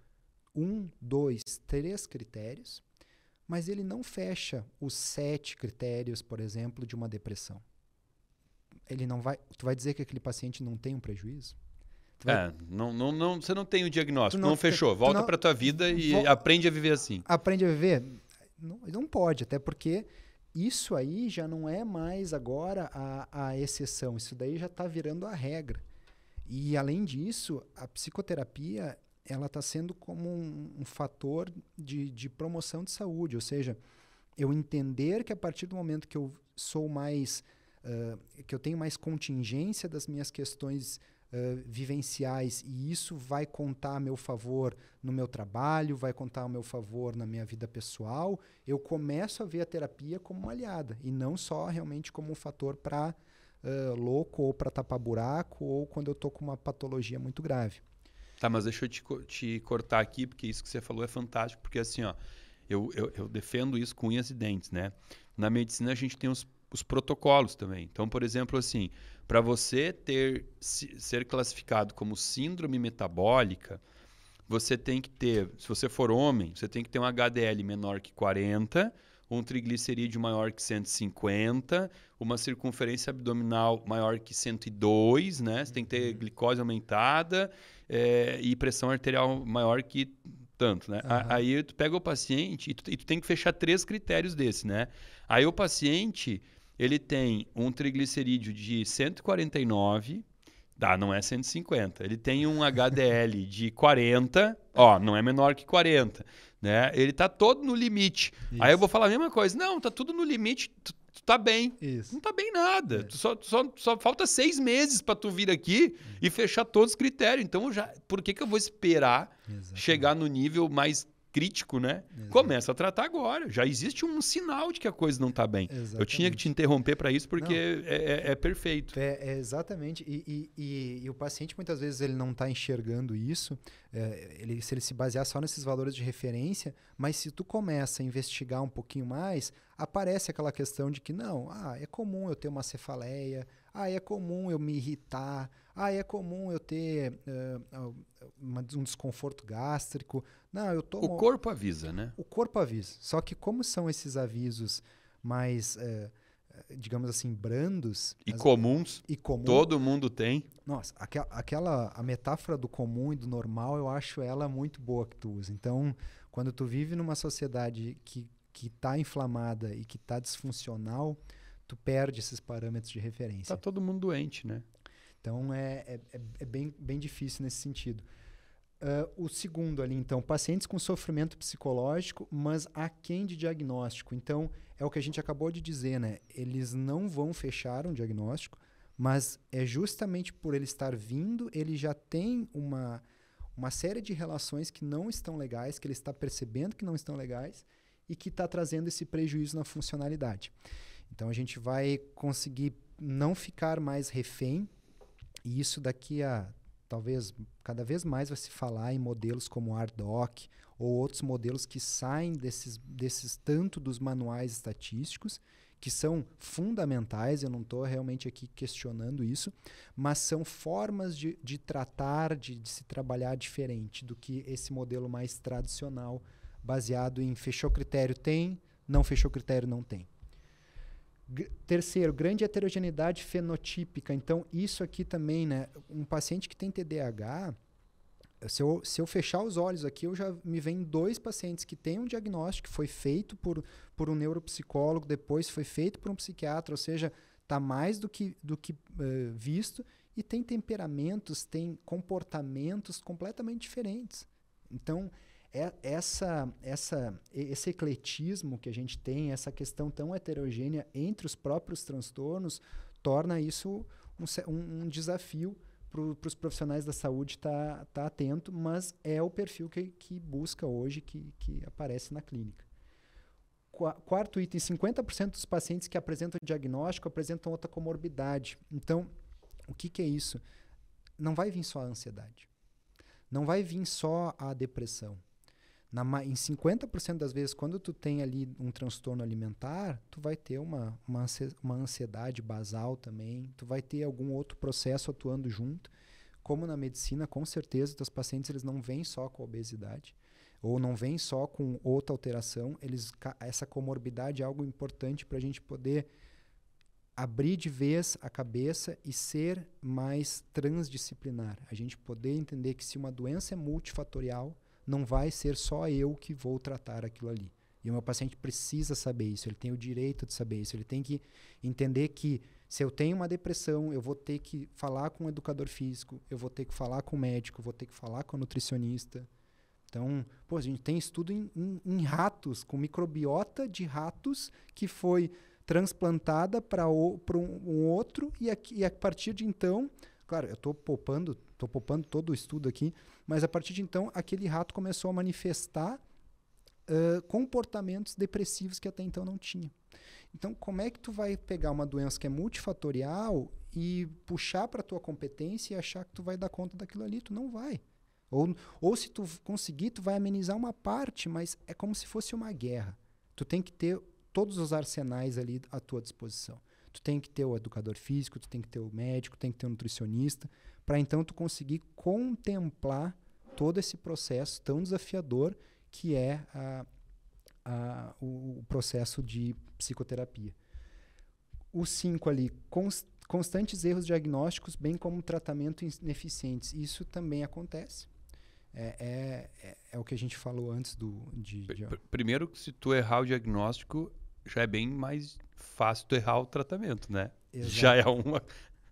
[SPEAKER 2] um, dois, três critérios, mas ele não fecha os sete critérios, por exemplo, de uma depressão. Ele não vai. Tu vai dizer que aquele paciente não tem um prejuízo?
[SPEAKER 1] Vai... É, não, não, não, você não tem o diagnóstico, não, não, fechou. Volta para tua vida e aprende a viver assim.
[SPEAKER 2] Aprende a viver? Não, não pode, até porque isso aí já não é mais agora a, a exceção. Isso daí já está virando a regra. E além disso, a psicoterapia ela está sendo como um, um fator de, de promoção de saúde, ou seja, eu entender que a partir do momento que eu sou mais, uh, que eu tenho mais contingência das minhas questões uh, vivenciais e isso vai contar a meu favor no meu trabalho, vai contar a meu favor na minha vida pessoal, eu começo a ver a terapia como uma aliada e não só realmente como um fator para uh, louco ou para tapar buraco ou quando eu estou com uma patologia muito grave.
[SPEAKER 1] Tá, mas deixa eu te, te cortar aqui, porque isso que você falou é fantástico, porque assim, ó, eu, eu, eu defendo isso com unhas e dentes, né? Na medicina a gente tem os, os protocolos também. Então, por exemplo, assim, para você ter ser classificado como síndrome metabólica, você tem que ter, se você for homem, você tem que ter um HDL menor que 40, um triglicerídeo maior que 150, uma circunferência abdominal maior que 102, né? Você tem que ter uhum. glicose aumentada é, e pressão arterial maior que tanto, né? Uhum. Aí tu pega o paciente e tu, e tu, tem que fechar três critérios desse, né? Aí o paciente, ele tem um triglicerídeo de 149, dá, não é 150. Ele tem um HDL *laughs* de 40, ó, não é menor que 40, né? Ele tá todo no limite. Isso. Aí eu vou falar a mesma coisa. Não, tá tudo no limite. Tu, tu tá bem. Isso. Não tá bem nada. É. Tu só, só, só falta seis meses para tu vir aqui uhum. e fechar todos os critérios. Então, já, por que, que eu vou esperar Exatamente. chegar no nível mais crítico, né? Exato. Começa a tratar agora. Já existe um sinal de
[SPEAKER 2] que a coisa não está bem. Exatamente. Eu tinha que te interromper para isso porque é, é, é, perfeito. É, é exatamente. E, e, e, e, o paciente muitas vezes ele não está enxergando isso. É, ele, se ele se basear só nesses valores de referência, mas se tu começa a investigar um pouquinho mais, aparece aquela questão de que não, ah, é comum eu ter uma cefaleia, ah, é comum eu me irritar. Ah, é comum eu ter uh, um desconforto gástrico. Não, eu tomo... O corpo avisa, né? O corpo avisa. Só que como são esses avisos mais... Uh, digamos assim, brandos. E as, comuns. E comum. Todo mundo tem. Nossa, aqua, aquela a metáfora do comum e do normal, eu acho ela muito boa que tu usa. Então, quando tu vive numa sociedade que que está inflamada e que está disfuncional, tu perde esses parâmetros de referência. Tá todo mundo doente, né? Então é, é, é bem, bem difícil nesse sentido. Uh, o segundo ali, então, pacientes com sofrimento psicológico, mas aquém de diagnóstico. Então, é o que a gente acabou de dizer, né? Eles não vão fechar um diagnóstico, mas é justamente por ele estar vindo, ele já tem uma, uma série de relações que não estão legais, que ele está percebendo que não estão legais e que está trazendo esse prejuízo na funcionalidade. Então a gente vai conseguir não ficar mais refém, e isso daqui a talvez cada vez mais vai se falar em modelos como ARDOC ou outros modelos que saem desses, desses tanto dos manuais estatísticos, que são fundamentais, eu não estou realmente aqui questionando isso, mas são formas de, de tratar, de, de se trabalhar diferente do que esse modelo mais tradicional, baseado em fechou critério tem, não fechou critério não tem. Terceiro, grande heterogeneidade fenotípica. Então, isso aqui também, né? Um paciente que tem TDAH, se eu, se eu fechar os olhos aqui, eu já me vem dois pacientes que têm um diagnóstico que foi feito por, por um neuropsicólogo, depois foi feito por um psiquiatra, ou seja, está mais do que, do que uh, visto, e tem temperamentos, tem comportamentos completamente diferentes. Então, é, essa, essa, esse ecletismo que a gente tem, essa questão tão heterogênea entre os próprios transtornos, torna isso um, um desafio para os profissionais da saúde estar tá, tá atento, mas é o perfil que, que busca hoje, que, que aparece na clínica. quarto item, 50% dos pacientes que apresentam diagnóstico apresentam outra comorbidade. Então, o que, que é isso? Não vai vir só a ansiedade. Não vai vir só a depressão. Na, em 50% das vezes, quando tu tem ali um transtorno alimentar, tu vai ter uma, uma, uma ansiedade basal também, tu vai ter algum outro processo atuando junto. Como na medicina, com certeza, os pacientes eles não vêm só com a obesidade ou não vêm só com outra alteração, eles essa comorbidade é algo importante para a gente poder abrir de vez a cabeça e ser mais transdisciplinar. A gente poder entender que se uma doença é multifatorial, não vai ser só eu que vou tratar aquilo ali. E o meu paciente precisa saber isso, ele tem o direito de saber isso, ele tem que entender que se eu tenho uma depressão, eu vou ter que falar com o um educador físico, eu vou ter que falar com o um médico, vou ter que falar com o um nutricionista. Então, pô, a gente tem estudo em, em, em ratos, com microbiota de ratos que foi transplantada para um, outro e, aqui, e a partir de então, claro, eu estou poupando, estou poupando todo o estudo aqui, mas a partir de então, aquele rato começou a manifestar uh, comportamentos depressivos que até então não tinha. Então, como é que tu vai pegar uma doença que é multifatorial e puxar para tua competência e achar que tu vai dar conta daquilo ali? Tu não vai. Ou, ou se tu conseguir, tu vai amenizar uma parte, mas é como se fosse uma guerra. Tu tem que ter todos os arsenais ali à tua disposição. Tu tem que ter o educador físico, tu tem que ter o médico, tem que ter o nutricionista, para então tu conseguir contemplar todo esse processo tão desafiador que é a, a, o, o, processo de psicoterapia. O 5 ali, constantes erros diagnósticos, bem como tratamento ineficientes. Isso também acontece. É, é, é, é o que a gente falou antes do. De, de...
[SPEAKER 1] Primeiro, se tu errar o diagnóstico, já é bem mais fácil tu errar o tratamento, né? Exato. Já é uma.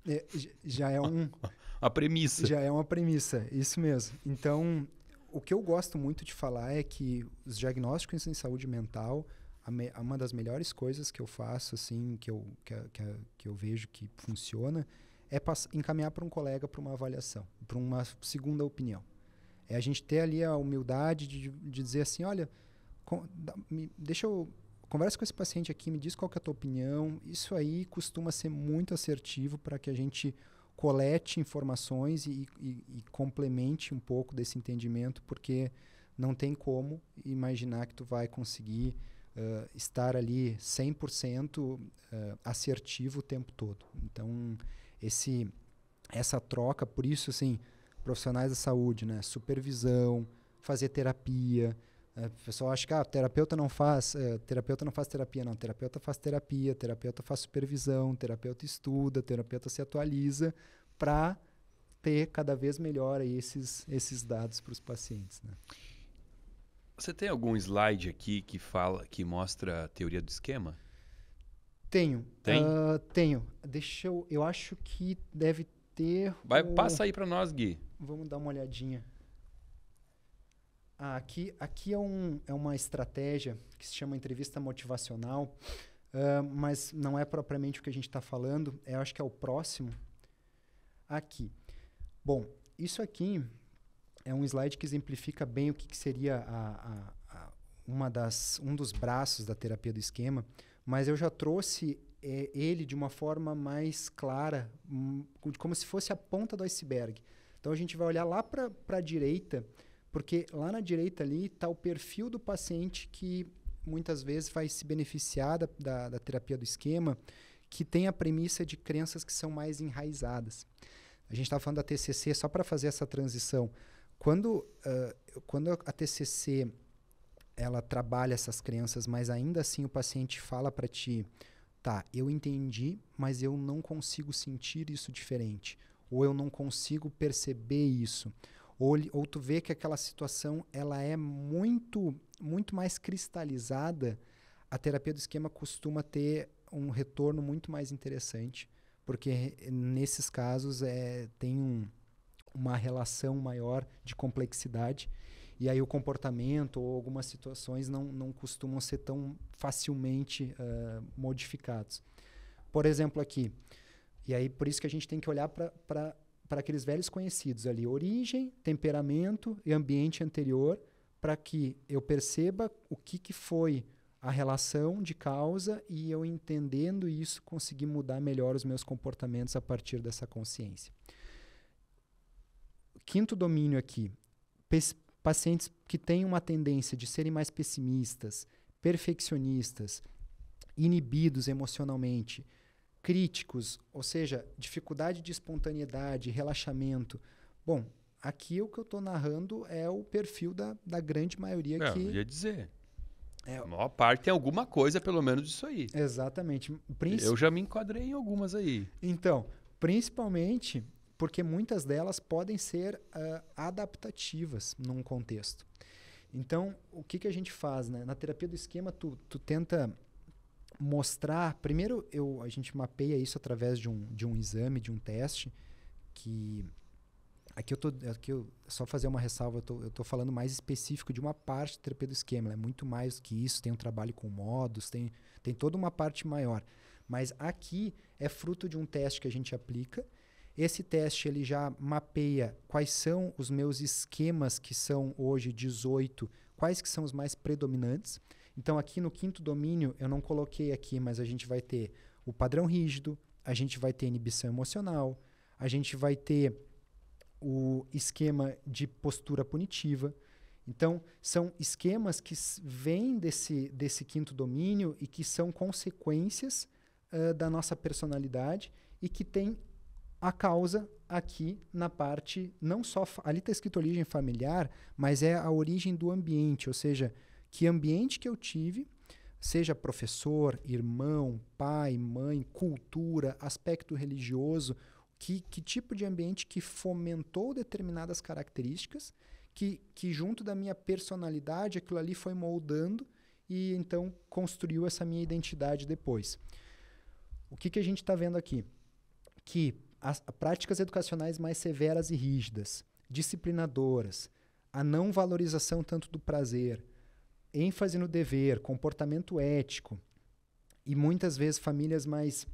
[SPEAKER 2] É, já é um. *laughs* a premissa. Já é uma premissa, isso mesmo. Então, o que eu gosto muito de falar é que os diagnósticos em saúde mental, me, uma das melhores coisas que eu faço, assim, que eu, que, que, que eu vejo que funciona, é encaminhar para um colega para uma avaliação, para uma segunda opinião. É a gente ter ali a humildade de, de dizer assim, olha, com, da, me, deixa eu conversa com esse paciente aqui, me diz qual é a tua opinião. Isso aí costuma ser muito assertivo para que a gente colete informações e, e, e, complemente um pouco desse entendimento, porque não tem como imaginar que tu vai conseguir uh, estar ali 100% uh, assertivo o tempo todo. Então, esse essa troca, por isso assim, profissionais da saúde, né, supervisão, fazer terapia, o é, pessoal acha que ah, terapeuta não faz, é, terapeuta não faz terapia, não. Terapeuta faz terapia, terapeuta faz supervisão, terapeuta estuda, terapeuta se atualiza para ter cada vez melhor esses, esses dados para os pacientes. Né?
[SPEAKER 1] Você tem algum slide aqui que fala, que mostra a teoria do esquema?
[SPEAKER 2] Tenho. Tem? Uh, tenho. Deixa eu. Eu acho que deve ter. Vai, o... Passa aí
[SPEAKER 1] para nós, Gui.
[SPEAKER 2] Vamos dar uma olhadinha. Ah, aqui, aqui é, um, é uma estratégia que se chama entrevista motivacional, uh, mas não é propriamente o que a gente está falando, é, acho que é o próximo. Aqui. Bom, isso aqui é um slide que exemplifica bem o que, que seria a, a, a uma das, um dos braços da terapia do esquema, mas eu já trouxe é, ele de uma forma mais clara, hum, como se fosse a ponta do iceberg. Então a gente vai olhar lá para a direita porque lá na direita ali está o perfil do paciente que muitas vezes vai se beneficiar da, da, da terapia do esquema, que tem a premissa de crenças que são mais enraizadas. A gente estava falando da TCC só para fazer essa transição. Quando, uh, quando a TCC ela trabalha essas crenças, mas ainda assim o paciente fala para ti, tá, eu entendi, mas eu não consigo sentir isso diferente, ou eu não consigo perceber isso, ou, ou tu vê que aquela situação ela é muito, muito mais cristalizada, a terapia do esquema costuma ter um retorno muito mais interessante, porque nesses casos é, tem um, uma relação maior de complexidade e aí o comportamento ou algumas situações não, não costumam ser tão facilmente uh, modificados. Por exemplo, aqui, e aí por isso que a gente tem que olhar para para aqueles velhos conhecidos ali, origem, temperamento e ambiente anterior, para que eu perceba o que, que foi a relação de causa e eu entendendo isso conseguir mudar melhor os meus comportamentos a partir dessa consciência. Quinto domínio aqui, pacientes que têm uma tendência de serem mais pessimistas, perfeccionistas, inibidos emocionalmente, críticos, ou seja, dificuldade de espontaneidade, relaxamento. Bom, aqui o que eu estou narrando é o perfil da, da grande maioria Não, que. Eu ia dizer.
[SPEAKER 1] É, a maior parte tem alguma coisa, pelo menos, disso aí.
[SPEAKER 2] Exatamente. Eu já me enquadrei em algumas aí. Então, principalmente porque muitas delas podem ser uh, adaptativas num contexto. Então, o que, que a gente faz? Né? Na terapia do esquema, tu, tu tenta mostrar. Primeiro, eu, a gente mapeia isso através de um, de um exame, de um teste, que. Aqui eu tô. Aqui eu, só fazer uma ressalva, eu tô, eu tô falando mais específico de uma parte da terapia do esquema. é muito mais do que isso, tem um trabalho com modos, tem, tem toda uma parte maior. Mas aqui é fruto de um teste que a gente aplica. Esse teste ele já mapeia quais são os meus esquemas que são hoje 18, quais que são os mais predominantes. Então, aqui no quinto domínio, eu não coloquei aqui, mas a gente vai ter o padrão rígido, a gente vai ter inibição emocional, a gente vai ter o esquema de postura punitiva. Então, são esquemas que vêm desse, desse quinto domínio e que são consequências uh, da nossa personalidade e que tem a causa aqui na parte, não só. Ali está escrito origem familiar, mas é a origem do ambiente, ou seja, que ambiente que eu tive, seja professor, irmão, pai, mãe, cultura, aspecto religioso, que, que tipo de ambiente que fomentou determinadas características, que, que junto da minha personalidade aquilo ali foi moldando e então construiu essa minha identidade depois. O que, que a gente está vendo aqui? Que as práticas educacionais mais severas e rígidas, disciplinadoras, a não valorização tanto do prazer, ênfase no dever, comportamento ético e muitas vezes famílias mais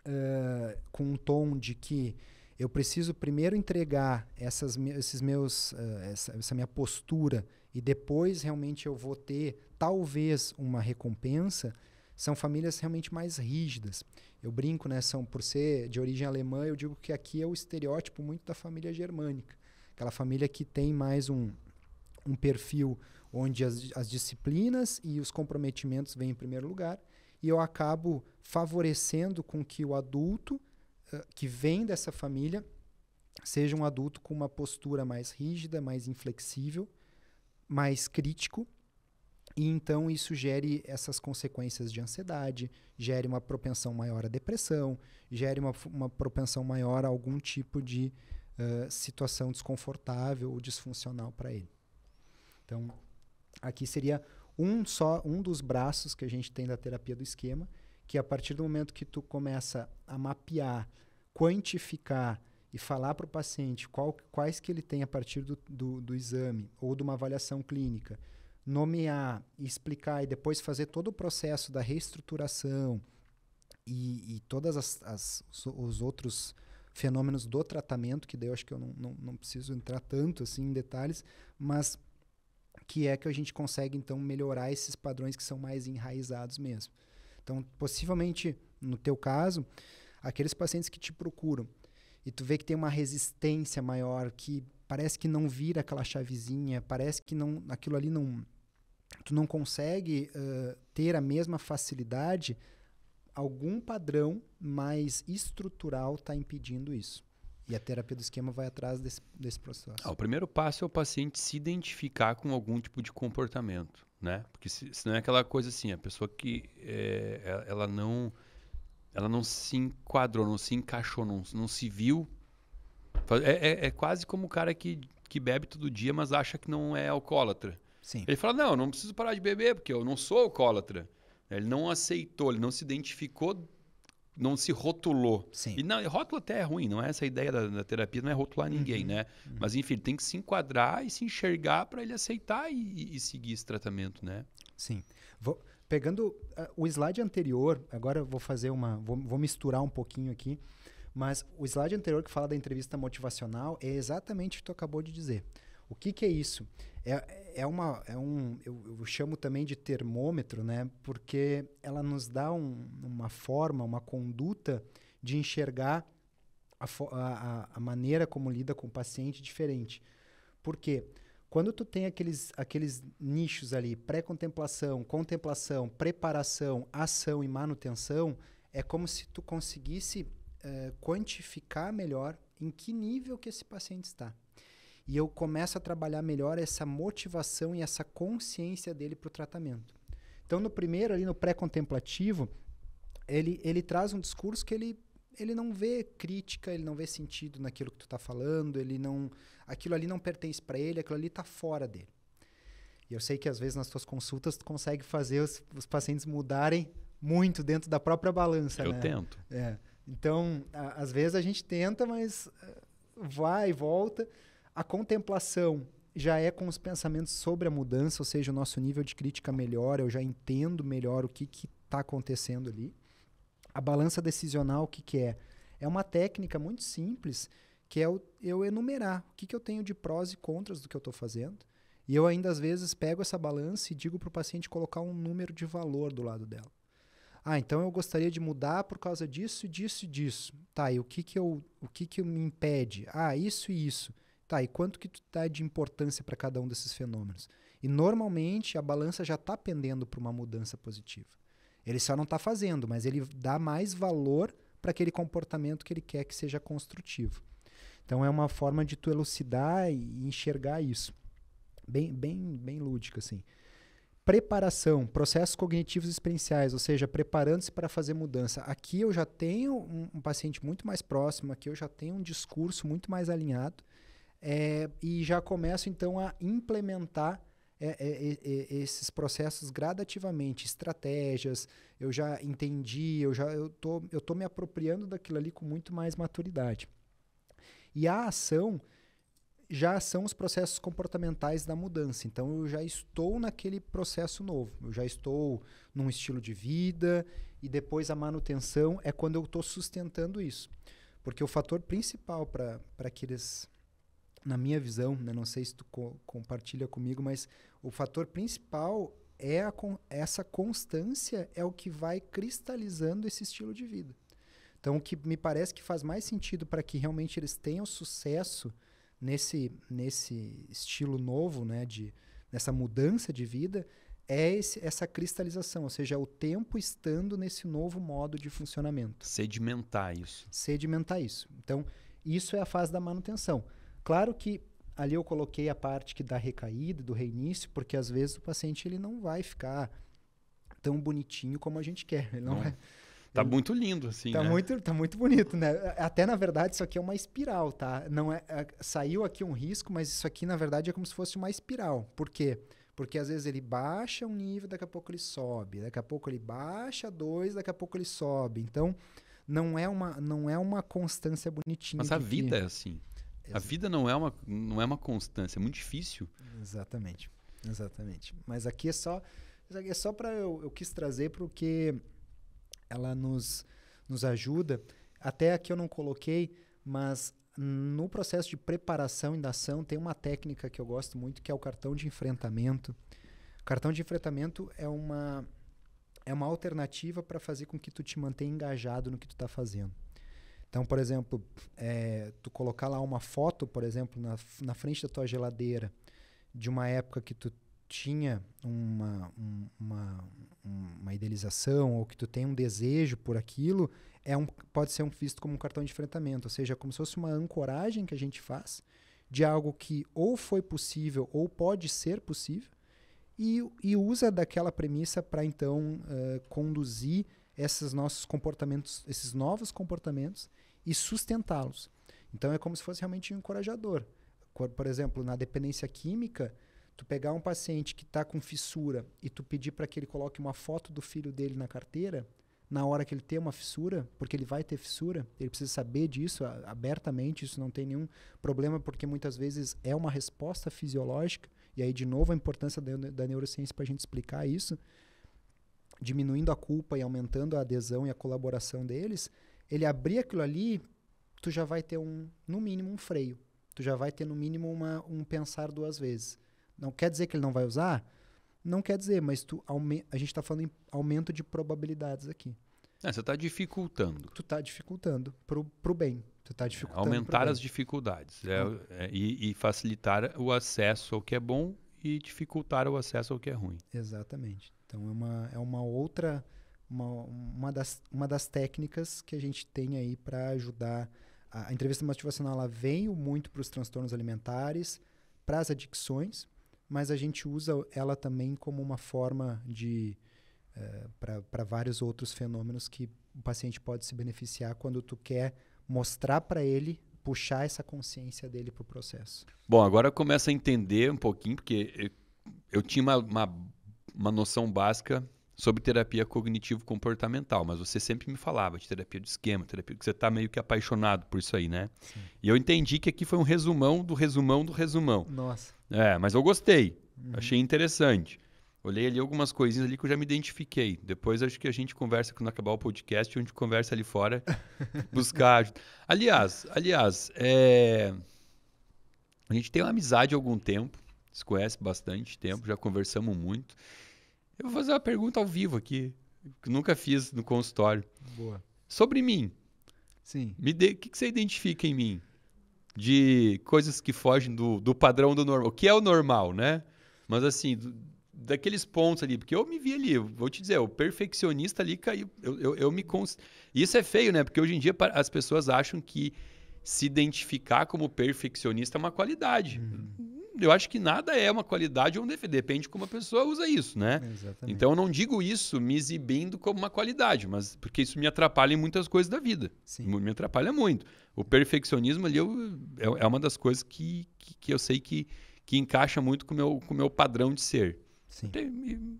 [SPEAKER 2] uh, com um tom de que eu preciso primeiro entregar essas, esses meus, uh, essa, essa, minha postura e depois realmente eu vou ter talvez uma recompensa, são famílias realmente mais rígidas. Eu brinco, né, são por ser de origem alemã, eu digo que aqui é o estereótipo muito da família germânica, aquela família que tem mais um, um perfil onde as, as disciplinas e os comprometimentos vêm em primeiro lugar, e eu acabo favorecendo com que o adulto uh, que vem dessa família seja um adulto com uma postura mais rígida, mais inflexível, mais crítico, e então isso gere essas consequências de ansiedade, gere uma propensão maior à depressão, gere uma, uma propensão maior a algum tipo de uh, situação desconfortável ou disfuncional para ele. Então, Aqui seria um só um dos braços que a gente tem da terapia do esquema, que a partir do momento que tu começa a mapear, quantificar e falar para o paciente qual, quais que ele tem a partir do, do, do exame ou de uma avaliação clínica, nomear, explicar e depois fazer todo o processo da reestruturação e, e todas as, as, os outros fenômenos do tratamento, que daí eu acho que eu não, não, não preciso entrar tanto assim em detalhes, mas que é que a gente consegue então melhorar esses padrões que são mais enraizados mesmo. Então, possivelmente, no teu caso, aqueles pacientes que te procuram e tu vê que tem uma resistência maior, que parece que não vira aquela chavezinha, parece que não, aquilo ali não, tu não consegue uh, ter a mesma facilidade, algum padrão mais estrutural está impedindo isso. E a terapia do esquema vai atrás desse, desse processo. Ah,
[SPEAKER 1] o primeiro passo é o paciente se identificar com algum tipo de comportamento, né? Porque se, senão é aquela coisa assim, a pessoa que é, ela não ela não se enquadrou, não se encaixou, não, não se viu. É, é, é quase como o cara que, que bebe todo dia, mas acha que não é alcoólatra. Sim. Ele fala, não, eu não preciso parar de beber, porque eu não sou alcoólatra. Ele não aceitou, ele não se identificou não se rotulou. Sim. E não, rótulo até é ruim, não é essa ideia da, da terapia, não é rotular ninguém, uhum, né? Uhum. Mas enfim, tem que se enquadrar e se enxergar para ele aceitar e, e, seguir esse tratamento, né?
[SPEAKER 2] Sim. Vou, pegando uh, o slide anterior, agora vou fazer uma, vou, vou misturar um pouquinho aqui, mas o slide anterior que fala da entrevista motivacional é exatamente o que tu acabou de dizer. O que, que é isso? É, é uma, é um, eu, eu, chamo também de termômetro, né? Porque ela nos dá um, uma forma, uma conduta de enxergar a, a, a, maneira como lida com o paciente diferente. Por quê? Quando tu tem aqueles, aqueles nichos ali, pré-contemplação, contemplação, preparação, ação e manutenção, é como se tu conseguisse uh, quantificar melhor em que nível que esse paciente está. E eu começo a trabalhar melhor essa motivação e essa consciência dele para o tratamento. Então, no primeiro, ali no pré-contemplativo, ele, ele traz um discurso que ele, ele não vê crítica, ele não vê sentido naquilo que tu está falando, ele não, aquilo ali não pertence para ele, aquilo ali está fora dele. E eu sei que às vezes nas tuas consultas tu consegue fazer os, os pacientes mudarem muito dentro da própria balança. Eu né? tento. É. Então, a, às vezes a gente tenta, mas uh, vai e volta. A contemplação já é com os pensamentos sobre a mudança, ou seja, o nosso nível de crítica melhora, eu já entendo melhor o que está acontecendo ali. A balança decisional, o que, que é? É uma técnica muito simples, que é o, eu enumerar o que, que eu tenho de prós e contras do que eu estou fazendo. E eu ainda, às vezes, pego essa balança e digo para o paciente colocar um número de valor do lado dela. Ah, então eu gostaria de mudar por causa disso, disso e disso. Tá, e o que que eu, o que que me impede? Ah, isso e isso. Tá, e quanto que tu dá tá de importância para cada um desses fenômenos? E normalmente a balança já está pendendo para uma mudança positiva. Ele só não está fazendo, mas ele dá mais valor para aquele comportamento que ele quer que seja construtivo. Então é uma forma de tu elucidar e enxergar isso. Bem, bem, bem lúdica, assim. Preparação, processos cognitivos experienciais, ou seja, preparando-se para fazer mudança. Aqui eu já tenho um, um paciente muito mais próximo, aqui eu já tenho um discurso muito mais alinhado é, e já começo então a implementar é é, é, é, esses processos gradativamente, estratégias. Eu já entendi, eu já eu tô, eu tô me apropriando daquilo ali com muito mais maturidade. E a ação já são os processos comportamentais da mudança. Então eu já estou naquele processo novo, eu já estou num estilo de vida e depois a manutenção é quando eu estou sustentando isso. Porque o fator principal para aqueles na minha visão, né, não sei se tu co compartilha comigo, mas o fator principal é a con essa constância é o que vai cristalizando esse estilo de vida. Então, o que me parece que faz mais sentido para que realmente eles tenham sucesso nesse, nesse estilo novo, né, de, nessa mudança de vida, é esse, essa cristalização, ou seja, é o tempo estando nesse novo modo de funcionamento.
[SPEAKER 1] Sedimentar isso.
[SPEAKER 2] Sedimentar isso. Então, isso é a fase da manutenção. Claro que ali eu coloquei a parte que dá recaída, do reinício, porque às vezes o paciente ele não vai ficar tão bonitinho como a gente quer. Ele não, não. É,
[SPEAKER 1] tá muito lindo assim, tá né?
[SPEAKER 2] muito tá muito bonito né até na verdade isso aqui é uma espiral tá não é, é, saiu aqui um risco mas isso aqui na verdade é como se fosse uma espiral por quê porque às vezes ele baixa um nível daqui a pouco ele sobe daqui a pouco ele baixa dois daqui a pouco ele sobe então não é uma não é uma constância bonitinha mas a vida é
[SPEAKER 1] assim a vida não é, uma, não é uma constância, é muito difícil. Exatamente,
[SPEAKER 2] exatamente. Mas aqui é só, é só para eu, eu quis trazer porque ela nos, nos ajuda. Até aqui eu não coloquei, mas no processo de preparação e da ação tem uma técnica que eu gosto muito que é o cartão de enfrentamento. O cartão de enfrentamento é uma é uma alternativa para fazer com que tu te mantenha engajado no que tu está fazendo. Então, por exemplo, é, tu colocar lá uma foto, por exemplo, na, na frente da tua geladeira de uma época que tu tinha uma, uma, uma idealização ou que tu tem um desejo por aquilo, é um, pode ser um, visto como um cartão de enfrentamento, ou seja, como se fosse uma ancoragem que a gente faz de algo que ou foi possível ou pode ser possível e, e usa daquela premissa para então uh, conduzir esses nossos comportamentos, esses novos comportamentos e sustentá-los. Então é como se fosse realmente um encorajador. Por exemplo, na dependência química, tu pegar um paciente que está com fissura e tu pedir para que ele coloque uma foto do filho dele na carteira, na hora que ele tem uma fissura, porque ele vai ter fissura, ele precisa saber disso abertamente, isso não tem nenhum problema, porque muitas vezes é uma resposta fisiológica, e aí de novo a importância da, da neurociência para a gente explicar isso, diminuindo a culpa e aumentando a adesão e a colaboração deles, ele abrir aquilo ali, tu já vai ter um, no mínimo, um freio. Tu já vai ter, no mínimo, uma, um pensar duas vezes. Não quer dizer que ele não vai usar? Não quer dizer, mas tu a gente está falando em aumento de probabilidades aqui.
[SPEAKER 1] É, você está dificultando.
[SPEAKER 2] Tu está dificultando para o bem. Tu tá é, dificultando é, aumentar as
[SPEAKER 1] dificuldades é, é. E, e, facilitar o acesso ao que é bom
[SPEAKER 2] e dificultar o acesso ao que é ruim. Exatamente. Então é uma, é uma outra, uma, uma, das, uma das técnicas que a gente tem aí para ajudar. A, a, entrevista motivacional ela veio muito para os transtornos alimentares, para as adicções, mas a gente usa ela também como uma forma de. Uh, eh, para vários outros fenômenos que o paciente pode se beneficiar quando tu quer mostrar para ele puxar essa consciência dele para o processo.
[SPEAKER 1] Bom, agora começa a entender um pouquinho, porque eu, eu tinha uma, uma, uma noção básica sobre terapia cognitivo-comportamental, mas você sempre me falava de terapia de esquema, terapia que você está meio que apaixonado por isso aí, né? Sim. E eu entendi que aqui foi um resumão do resumão do resumão. Nossa. É, mas eu gostei, uhum. achei interessante. Olhei ali algumas coisinhas ali que eu já me identifiquei. Depois acho que a gente conversa quando acabar o podcast, a gente conversa ali fora, *laughs* buscar. Ajuda. Aliás, aliás, é... a gente tem uma amizade há algum tempo, se conhece bastante tempo, já conversamos muito. Eu vou fazer uma pergunta ao vivo aqui, que nunca fiz no consultório. Boa. Sobre mim. Sim. Me dê. O que, que você identifica em mim? De coisas que fogem do, do padrão do normal. O que é o normal, né? Mas assim, do, daqueles pontos ali, porque eu me vi ali, vou te dizer, o perfeccionista ali caiu. Eu, eu, eu me cons... Isso é feio, né? Porque hoje em dia as pessoas acham que se identificar como perfeccionista é uma qualidade. Uhum eu acho que nada é uma qualidade ou um defeito. Depende de como a pessoa usa isso, né? Exatamente. Então eu não digo isso me exibindo como uma qualidade, mas porque isso me atrapalha em muitas coisas da vida. Sim. Me atrapalha muito. O perfeccionismo ali eu, é, é uma das coisas que, que, que, eu sei que, que encaixa muito com o meu, com meu padrão de ser. Sim. Tem,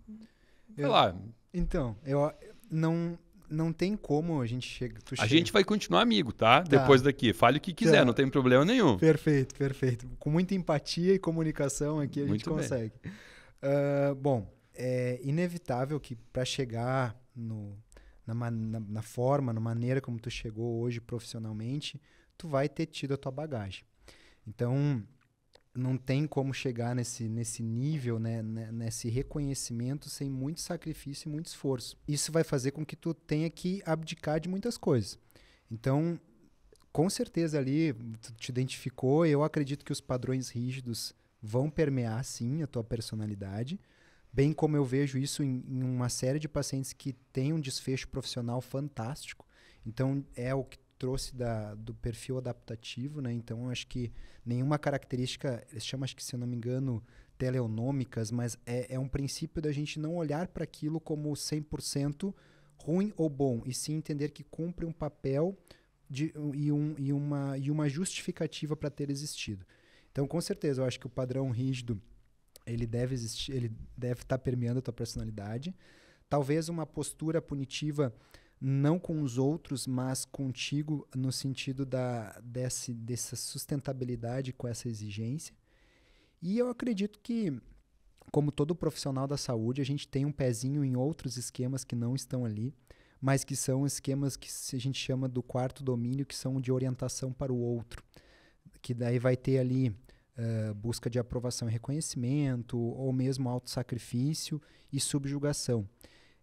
[SPEAKER 2] sei eu, lá. Então, eu não não tem como a gente chegar. A chega. gente
[SPEAKER 1] vai continuar amigo, tá? tá? Depois daqui. Fale o que quiser, tá. não tem problema nenhum.
[SPEAKER 2] Perfeito, perfeito. Com muita empatia e comunicação aqui a Muito gente consegue. Uh, bom, é inevitável que para chegar no, na, na, na, forma, na maneira como tu chegou hoje profissionalmente, tu vai ter tido a tua bagagem. Então, não tem como chegar nesse, nesse nível, né, né, nesse reconhecimento sem muito sacrifício e muito esforço. Isso vai fazer com que tu tenha que abdicar de muitas coisas. Então, com certeza ali tu te identificou, eu acredito que os padrões rígidos vão permear sim a tua personalidade, bem como eu vejo isso em, em uma série de pacientes que têm um desfecho profissional fantástico. Então, é o que trouxe da, do perfil adaptativo, né? Então acho que nenhuma característica, eles chamam, acho que se eu não me engano, teleonômicas, mas é, é um princípio da gente não olhar para aquilo como 100% ruim ou bom, e sim entender que cumpre um papel de, e, um, e, uma, e uma justificativa para ter existido. Então, com certeza, eu acho que o padrão rígido ele deve existir, ele deve estar tá permeando a tua personalidade. Talvez uma postura punitiva não com os outros, mas contigo no sentido da desse, dessa sustentabilidade com essa exigência. E eu acredito que, como todo profissional da saúde, a gente tem um pezinho em outros esquemas que não estão ali, mas que são esquemas que a gente chama do quarto domínio, que são de orientação para o outro, que daí vai ter ali Uh, busca de aprovação e reconhecimento, ou mesmo sacrifício e subjugação.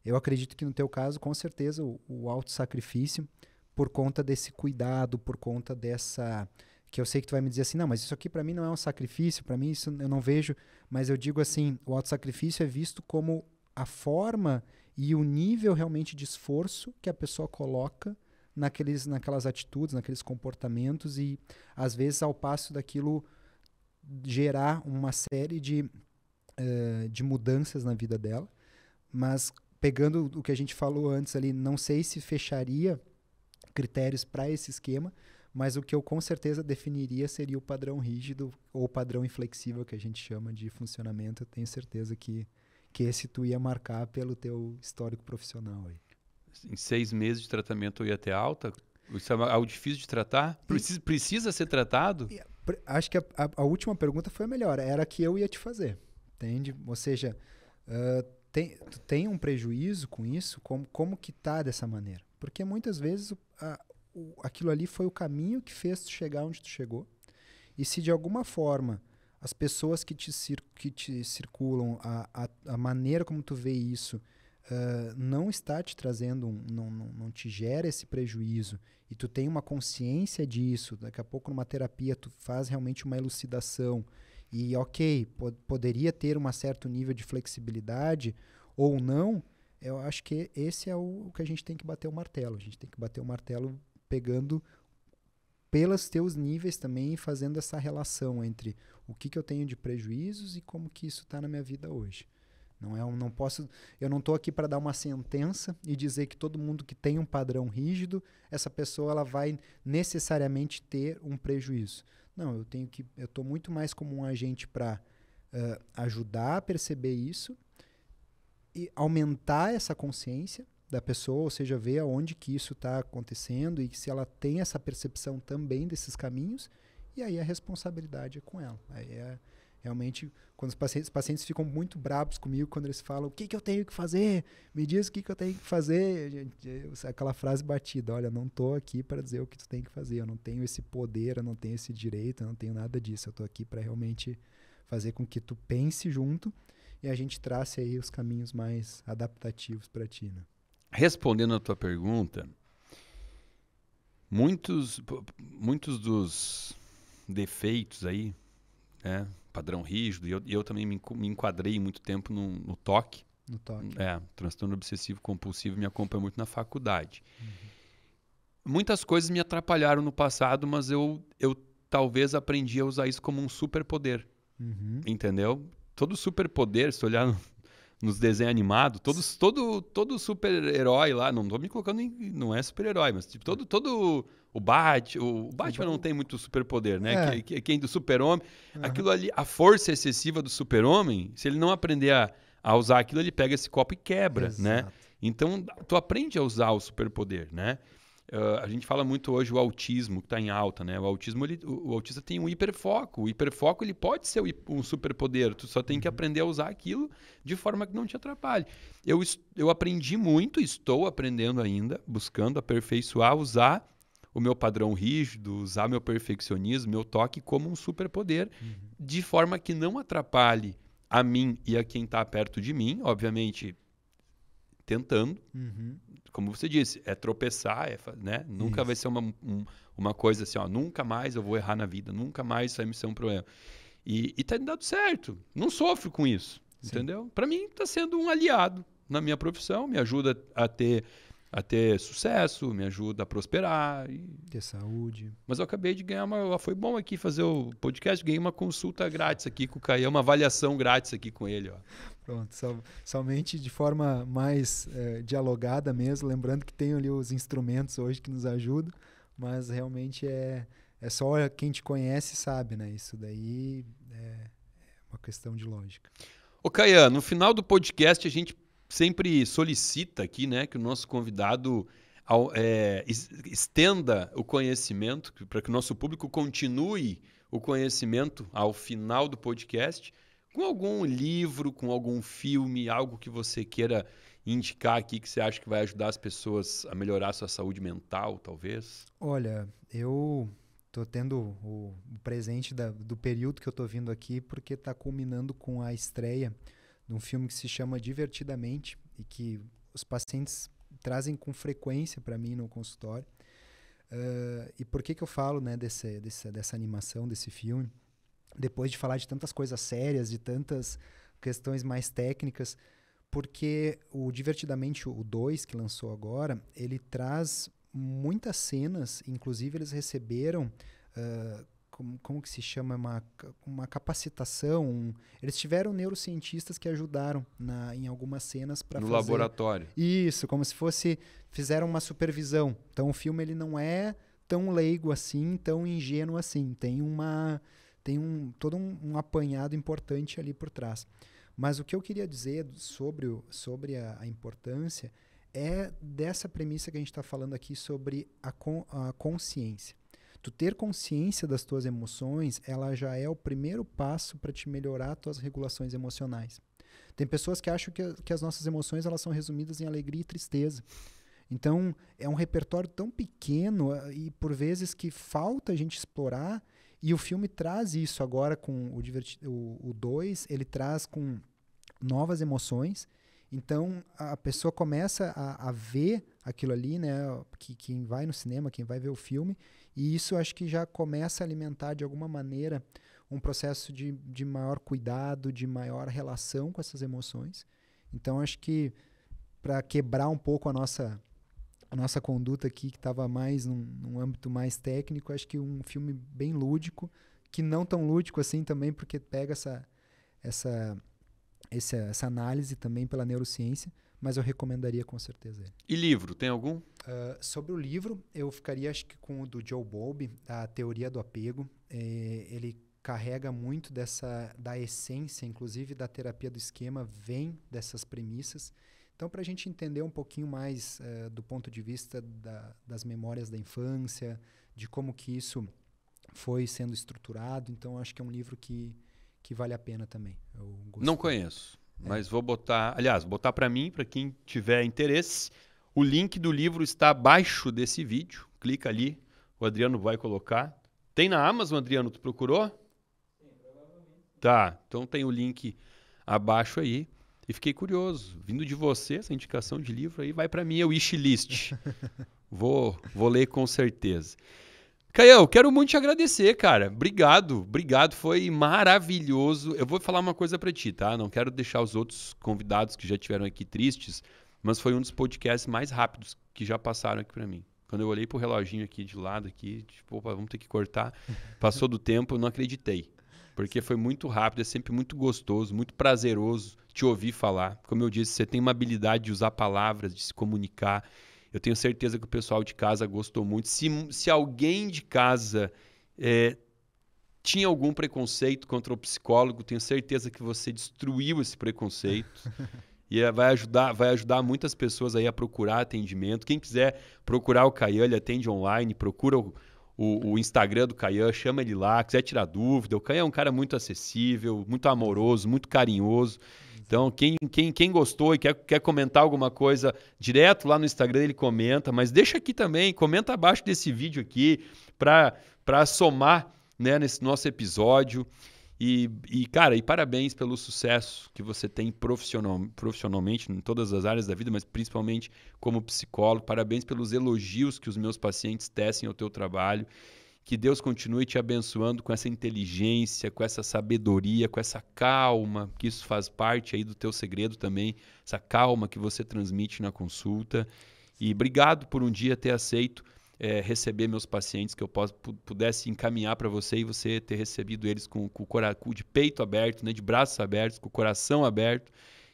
[SPEAKER 2] Eu acredito que no teu caso, com certeza, o, o auto sacrifício por conta desse cuidado, por conta dessa que eu sei que tu vai me dizer assim, não, mas isso aqui para mim não é um sacrifício, para mim isso eu não vejo, mas eu digo assim, o auto sacrifício é visto como a forma e o nível realmente de esforço que a pessoa coloca naqueles, naquelas atitudes, naqueles comportamentos e às vezes ao passo daquilo gerar uma série de, uh, de mudanças na vida dela, mas pegando o que a gente falou antes ali, não sei se fecharia critérios para esse esquema, mas o que eu com certeza definiria seria o padrão rígido ou padrão inflexível que a gente chama de funcionamento. Eu tenho certeza que que esse tu ia marcar pelo teu histórico profissional aí. Em
[SPEAKER 1] seis meses de tratamento eu ia ter alta? Isso é algo difícil de tratar? Precisa, precisa ser
[SPEAKER 2] tratado? Acho que a, a, a, última pergunta foi a melhor. Era a que eu ia te fazer. Entende? Ou seja, uh, tem, tu tem um prejuízo com isso? Como, como que tá dessa maneira? Porque muitas vezes o, a, o, aquilo ali foi o caminho que fez tu chegar onde tu chegou. E se de alguma forma as pessoas que te, cir que te circulam, a, a, a maneira como tu vê isso, Uh, não está te trazendo, um, não, não, não, te gera esse prejuízo, e tu tem uma consciência disso, daqui a pouco numa terapia tu faz realmente uma elucidação e ok, poderia ter um certo nível de flexibilidade ou não, eu acho que esse é o, o, que a gente tem que bater o martelo. A gente tem que bater o martelo pegando pelos teus níveis também e fazendo essa relação entre o que, que eu tenho de prejuízos e como que isso está na minha vida hoje. Não é, um, não posso, eu não estou aqui para dar uma sentença e dizer que todo mundo que tem um padrão rígido, essa pessoa ela vai necessariamente ter um prejuízo. Não, eu tenho que. Eu estou muito mais como um agente para uh, eh, ajudar a perceber isso e aumentar essa consciência da pessoa, ou seja, ver aonde que isso está acontecendo e se ela tem essa percepção também desses caminhos, e aí a responsabilidade é com ela. Aí é, Realmente, quando os pacientes, os pacientes ficam muito brabos comigo quando eles falam: o que, que eu tenho que fazer? Me diz o que, que eu tenho que fazer. Aquela frase batida: olha, não estou aqui para dizer o que tu tem que fazer. Eu não tenho esse poder, eu não tenho esse direito, eu não tenho nada disso. Eu estou aqui para realmente fazer com que tu pense junto e a gente trace aí os caminhos mais adaptativos para ti. Né?
[SPEAKER 1] Respondendo a tua pergunta, muitos, muitos dos defeitos aí, né, padrão rígido, e eu, eu também me, me enquadrei muito tempo no, no toque. No TOC. É, transtorno obsessivo compulsivo me acompanha muito na faculdade. Uhum. Muitas coisas me atrapalharam no passado, mas eu, eu talvez aprendi a usar isso como um superpoder. Uhum. Entendeu? Todo superpoder, se olhar no, nos desenhos animados, todos, todo, todo super-herói lá, não estou me colocando em, não é super-herói, mas tipo, todo, todo o, Bat, o Batman não tem muito superpoder, né? É. Que, quem do super-homem. Uhum. Aquilo ali, a força excessiva do super-homem, se ele não aprender a, a, usar aquilo, ele pega esse copo e quebra, né? Exato. né? Então, tu aprende a usar o superpoder, né? Uh, a gente fala muito hoje o autismo que está em alta, né? O autismo, ele, o, o, autista tem um hiperfoco. O hiperfoco ele pode ser um superpoder. Tu só tem que uhum. aprender a usar aquilo de forma que não te atrapalhe. Eu, eu aprendi muito, estou aprendendo ainda, buscando aperfeiçoar, usar o meu padrão rígido, usar meu perfeccionismo, meu toque como um superpoder, uhum. de forma que não atrapalhe a mim e a quem está perto de mim, obviamente tentando. Uhum. Como você disse, é tropeçar, é, né? Nunca Isso. vai ser uma, um, uma coisa assim, ó, nunca mais eu vou errar na vida, nunca mais isso vai me ser um problema. E, e tá dando certo. Não sofro com isso, Sim. entendeu? Para mim tá sendo um aliado na minha profissão, me ajuda a ter a ter sucesso, me ajuda a prosperar. E... Ter saúde. Mas eu acabei de ganhar uma. Foi bom aqui fazer o podcast, ganhei uma consulta grátis aqui com o Caio, uma avaliação grátis aqui com ele. Ó.
[SPEAKER 2] Pronto, so, somente de forma mais é, dialogada mesmo, lembrando que tem ali os instrumentos hoje que nos ajudam, mas realmente é, é só quem te conhece sabe, né? Isso daí é, é uma questão de lógica. Ô, Caian,
[SPEAKER 1] no final do podcast a gente sempre solicita aqui, né, que o nosso convidado ao, é, estenda o conhecimento, para que o nosso público continue o conhecimento ao final do podcast, com algum livro, com algum filme, algo que você queira indicar aqui que você acha que vai ajudar as pessoas a melhorar a sua saúde mental, talvez?
[SPEAKER 2] Olha, eu estou tendo o presente da, do período que eu estou vindo aqui porque está culminando com a estreia de um filme que se chama Divertidamente e que os pacientes trazem com frequência para mim no consultório. Uh, e por que que eu falo né, desse, desse, dessa animação, desse filme? Depois de falar de tantas coisas sérias, de tantas questões mais técnicas, porque o Divertidamente, o 2, que lançou agora, ele traz muitas cenas, inclusive eles receberam uh, como, como que se chama é uma, uma capacitação. Um, eles tiveram neurocientistas que ajudaram na, em algumas cenas para no fazer, laboratório. Isso, como se fosse fizeram uma supervisão. Então o filme ele não é tão leigo assim, tão ingênuo assim. Tem uma tem um todo um, um apanhado importante ali por trás. Mas o que eu queria dizer sobre, sobre a, a importância é dessa premissa que a gente está falando aqui sobre a, con, a consciência. Tu ter consciência das tuas emoções, ela já é o primeiro passo para te melhorar tuas regulações emocionais. Tem pessoas que acham que, que as nossas emoções elas são resumidas em alegria e tristeza. Então, é um repertório tão pequeno eh, e por vezes que falta a gente explorar, e o filme traz isso agora com o 2, o, o dois, ele traz com novas emoções então a pessoa começa a, a ver aquilo ali, né? Que, quem vai no cinema, quem vai ver o filme, e isso acho que já começa a alimentar de alguma maneira um processo de, de maior cuidado, de maior relação com essas emoções. Então acho que para quebrar um pouco a nossa a nossa conduta aqui que estava mais num, num, âmbito mais técnico, acho que um filme bem lúdico, que não tão lúdico assim também, porque pega essa essa esse, essa análise também pela neurociência, mas eu recomendaria com certeza ele. E livro, tem algum? Uh, sobre o livro, eu ficaria acho que com o do Joe Bowlby, a teoria do apego. É, ele carrega muito dessa da essência, inclusive da terapia do esquema, vem dessas premissas. Então, para a gente entender um pouquinho mais uh, do ponto de vista da, das memórias da infância, de como que isso foi sendo estruturado, então acho que é um livro que que vale a pena também. Não
[SPEAKER 1] conheço, é. mas vou botar, aliás, botar para mim, para quem tiver interesse, o link do livro está abaixo desse vídeo. Clica ali, o Adriano vai colocar. Tem na Amazon, Adriano, tu procurou? provavelmente. Tá, então tem o link abaixo aí. E fiquei curioso, vindo de você, essa indicação de livro aí vai para mim, é o wishlist. *laughs* vou, vou ler com certeza. Caio, quero muito te agradecer, cara. Obrigado, obrigado, foi maravilhoso. Eu vou falar uma coisa para ti, tá? Não quero deixar os outros convidados que já tiveram aqui tristes, mas foi um dos podcasts mais rápidos que já passaram aqui para mim. Quando eu olhei pro reloginho aqui de lado aqui, tipo, opa, vamos ter que cortar. *laughs* Passou do tempo, eu não acreditei. Porque foi muito rápido, é sempre muito gostoso, muito prazeroso te ouvir falar. Como eu disse, você tem uma habilidade de usar palavras, de se comunicar. Eu tenho certeza que o pessoal de casa gostou muito. Se, se alguém de casa é, tinha algum preconceito contra o psicólogo, tenho certeza que você destruiu esse preconceito. *laughs* e é, vai ajudar, vai ajudar muitas pessoas aí a procurar atendimento. Quem quiser procurar o Caian, ele atende online, procura o, o, o Instagram do Caian, chama ele lá, quiser tirar dúvida. O Caian é um cara muito acessível, muito amoroso, muito carinhoso. Então, quem, quem, quem gostou e quer, quer comentar alguma coisa direto lá no Instagram, ele comenta. Mas deixa aqui também, comenta abaixo desse vídeo aqui para somar né, nesse nosso episódio. E, e, cara, e parabéns pelo sucesso que você tem profissional, profissionalmente, em todas as áreas da vida, mas principalmente como psicólogo. Parabéns pelos elogios que os meus pacientes tecem ao teu trabalho. Que Deus continue te abençoando com essa inteligência, com essa sabedoria, com essa calma, que isso faz parte aí do teu segredo também, essa calma que você transmite na consulta. E obrigado por um dia ter aceito é, receber meus pacientes, que eu posso, pudesse encaminhar para você e você ter recebido eles com, com o coração de peito aberto, né, de braços abertos, com o coração aberto.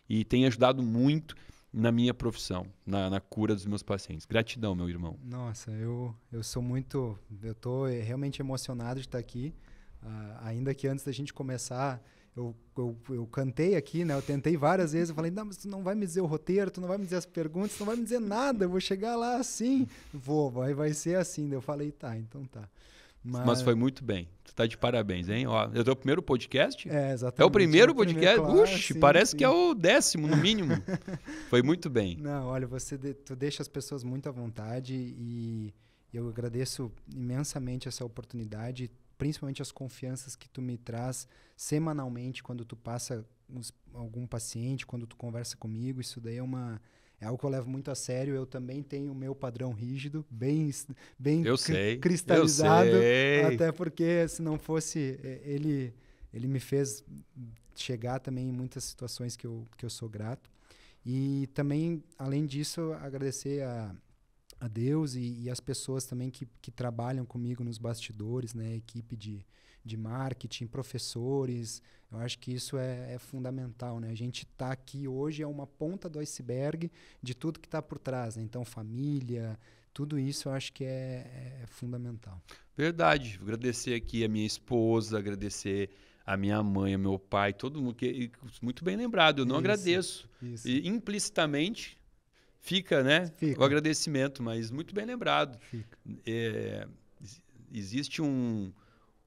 [SPEAKER 1] E tem ajudado muito na minha profissão, na, na, cura dos meus pacientes. Gratidão, meu irmão.
[SPEAKER 2] Nossa, eu, eu sou muito. Eu estou realmente emocionado de estar aqui. Uh, ainda que antes da gente começar, eu, eu, eu, cantei aqui, né? Eu tentei várias vezes, eu falei, não, mas tu não vai me dizer o roteiro, tu não vai me dizer as perguntas, tu não vai me dizer nada, eu vou chegar lá assim. Vou, vai, vai ser assim. Daí eu falei, tá, então tá. Mas... Mas, foi
[SPEAKER 1] muito bem. Tu tá de parabéns, hein? Ó, é o teu primeiro podcast? É, é exatamente. É o primeiro podcast? Primeiro, parece sim. que é o
[SPEAKER 2] décimo, no mínimo. *laughs* foi muito bem. Não, olha, você de, tu deixa as pessoas muito à vontade e eu agradeço imensamente essa oportunidade, principalmente as confianças que tu me traz semanalmente quando tu passa uns, algum paciente, quando tu conversa comigo. Isso daí é uma é algo que eu levo muito a sério. Eu também tenho o meu padrão rígido, bem, bem eu sei, cristalizado. Eu sei. Até porque se não fosse é, ele, ele me fez chegar também em muitas situações que eu, que eu sou grato. E também, além disso, agradecer a a Deus e, e as pessoas também que, que trabalham comigo nos bastidores, né? Equipe de, de marketing, professores. Eu acho que isso é, é fundamental, né? A gente está aqui hoje é uma ponta do iceberg de tudo que está por trás. Né? Então, família, tudo isso eu acho que é, é fundamental.
[SPEAKER 1] Verdade. Vou agradecer aqui a minha esposa, agradecer a minha mãe, meu pai, todo mundo que muito bem lembrado. Eu não isso, agradeço. Isso. E implicitamente Fica, né? Fica. O agradecimento, mas muito bem lembrado. É, existe um,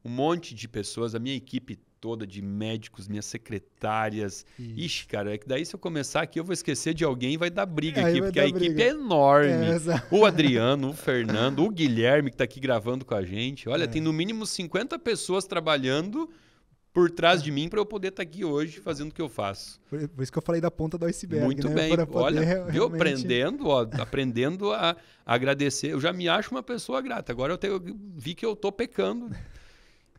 [SPEAKER 1] um monte de pessoas, a minha equipe toda de médicos, minhas secretárias. Isso. Ixi, cara, é que daí se eu começar aqui, eu vou esquecer de alguém e vai dar briga é, aqui, porque a briga. equipe é enorme. É, o Adriano, o Fernando, o Guilherme, que está aqui gravando com a gente. Olha, é. tem no mínimo 50 pessoas trabalhando por trás é. de mim para eu poder estar tá aqui hoje fazendo o que eu faço.
[SPEAKER 2] Por, por, isso que eu falei da ponta do iceberg. Muito né? bem, olha, realmente... eu aprendendo,
[SPEAKER 1] ó, aprendendo a, a, agradecer. Eu já me acho uma pessoa grata. Agora eu, tenho, eu vi que eu estou pecando.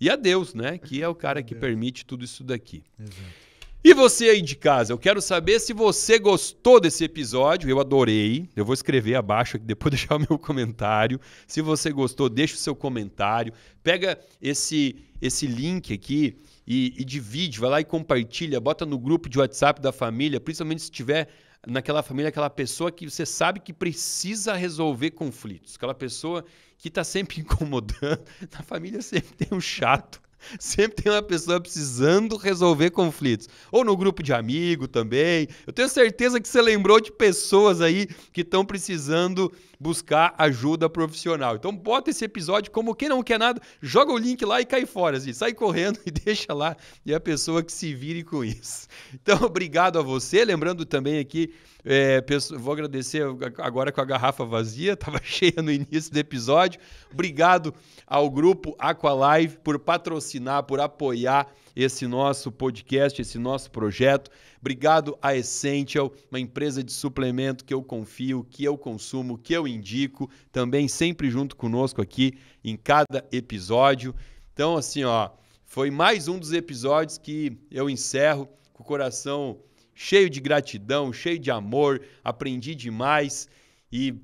[SPEAKER 1] E a Deus, né? Que é o cara que é. permite tudo isso daqui. Exato. E você aí de casa, eu quero saber se você gostou desse episódio. Eu adorei. Eu vou escrever abaixo aqui, depois *laughs* deixar o meu comentário. Se você gostou, deixa o seu comentário. Pega esse esse link aqui e, e divide, vai lá e compartilha, bota no grupo de WhatsApp da família, principalmente se tiver naquela família aquela pessoa que você sabe que precisa resolver conflitos, aquela pessoa que está sempre *laughs* incomodando. Na família sempre tem um chato. *laughs* Sempre tem uma pessoa precisando resolver conflitos. Ou no grupo de amigo também. Eu tenho certeza que você lembrou de pessoas aí que estão precisando buscar ajuda profissional. Então bota esse episódio como quem não quer nada, joga o link lá e cai fora, assim, sai correndo *laughs* e deixa lá e a pessoa que se vire com isso. Então *laughs* obrigado a você, lembrando também aqui, é, vou agradecer agora com a garrafa vazia, estava *laughs* cheia no início do episódio. Obrigado ao grupo Aqualive por patrocinar, por apoiar esse nosso podcast, esse nosso projeto. Obrigado a Essential, uma empresa de suplemento que eu confio, que eu consumo, que eu indico, também sempre junto conosco aqui em cada episódio. Então, assim, ó, foi mais um dos episódios que eu encerro com o coração cheio de gratidão, cheio de amor, aprendi demais e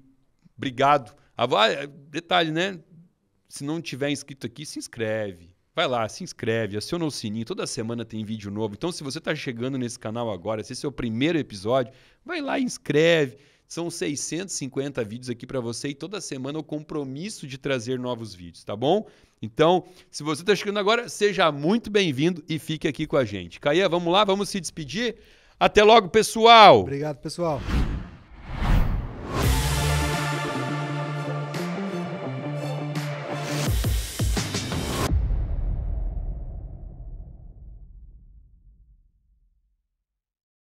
[SPEAKER 1] obrigado. Ah, detalhe, né? Se não tiver inscrito aqui, se inscreve Vai lá, se inscreve, aciona o sininho. Toda semana tem vídeo novo. Então, se você está chegando nesse canal agora, se esse é o primeiro episódio, vai lá e inscreve. São 650 vídeos aqui para você e toda semana o compromisso de trazer novos vídeos, tá bom? Então, se você está chegando agora, seja muito bem-vindo e fique aqui com a gente. Caia, vamos lá, vamos se despedir. Até logo, pessoal! Obrigado, pessoal.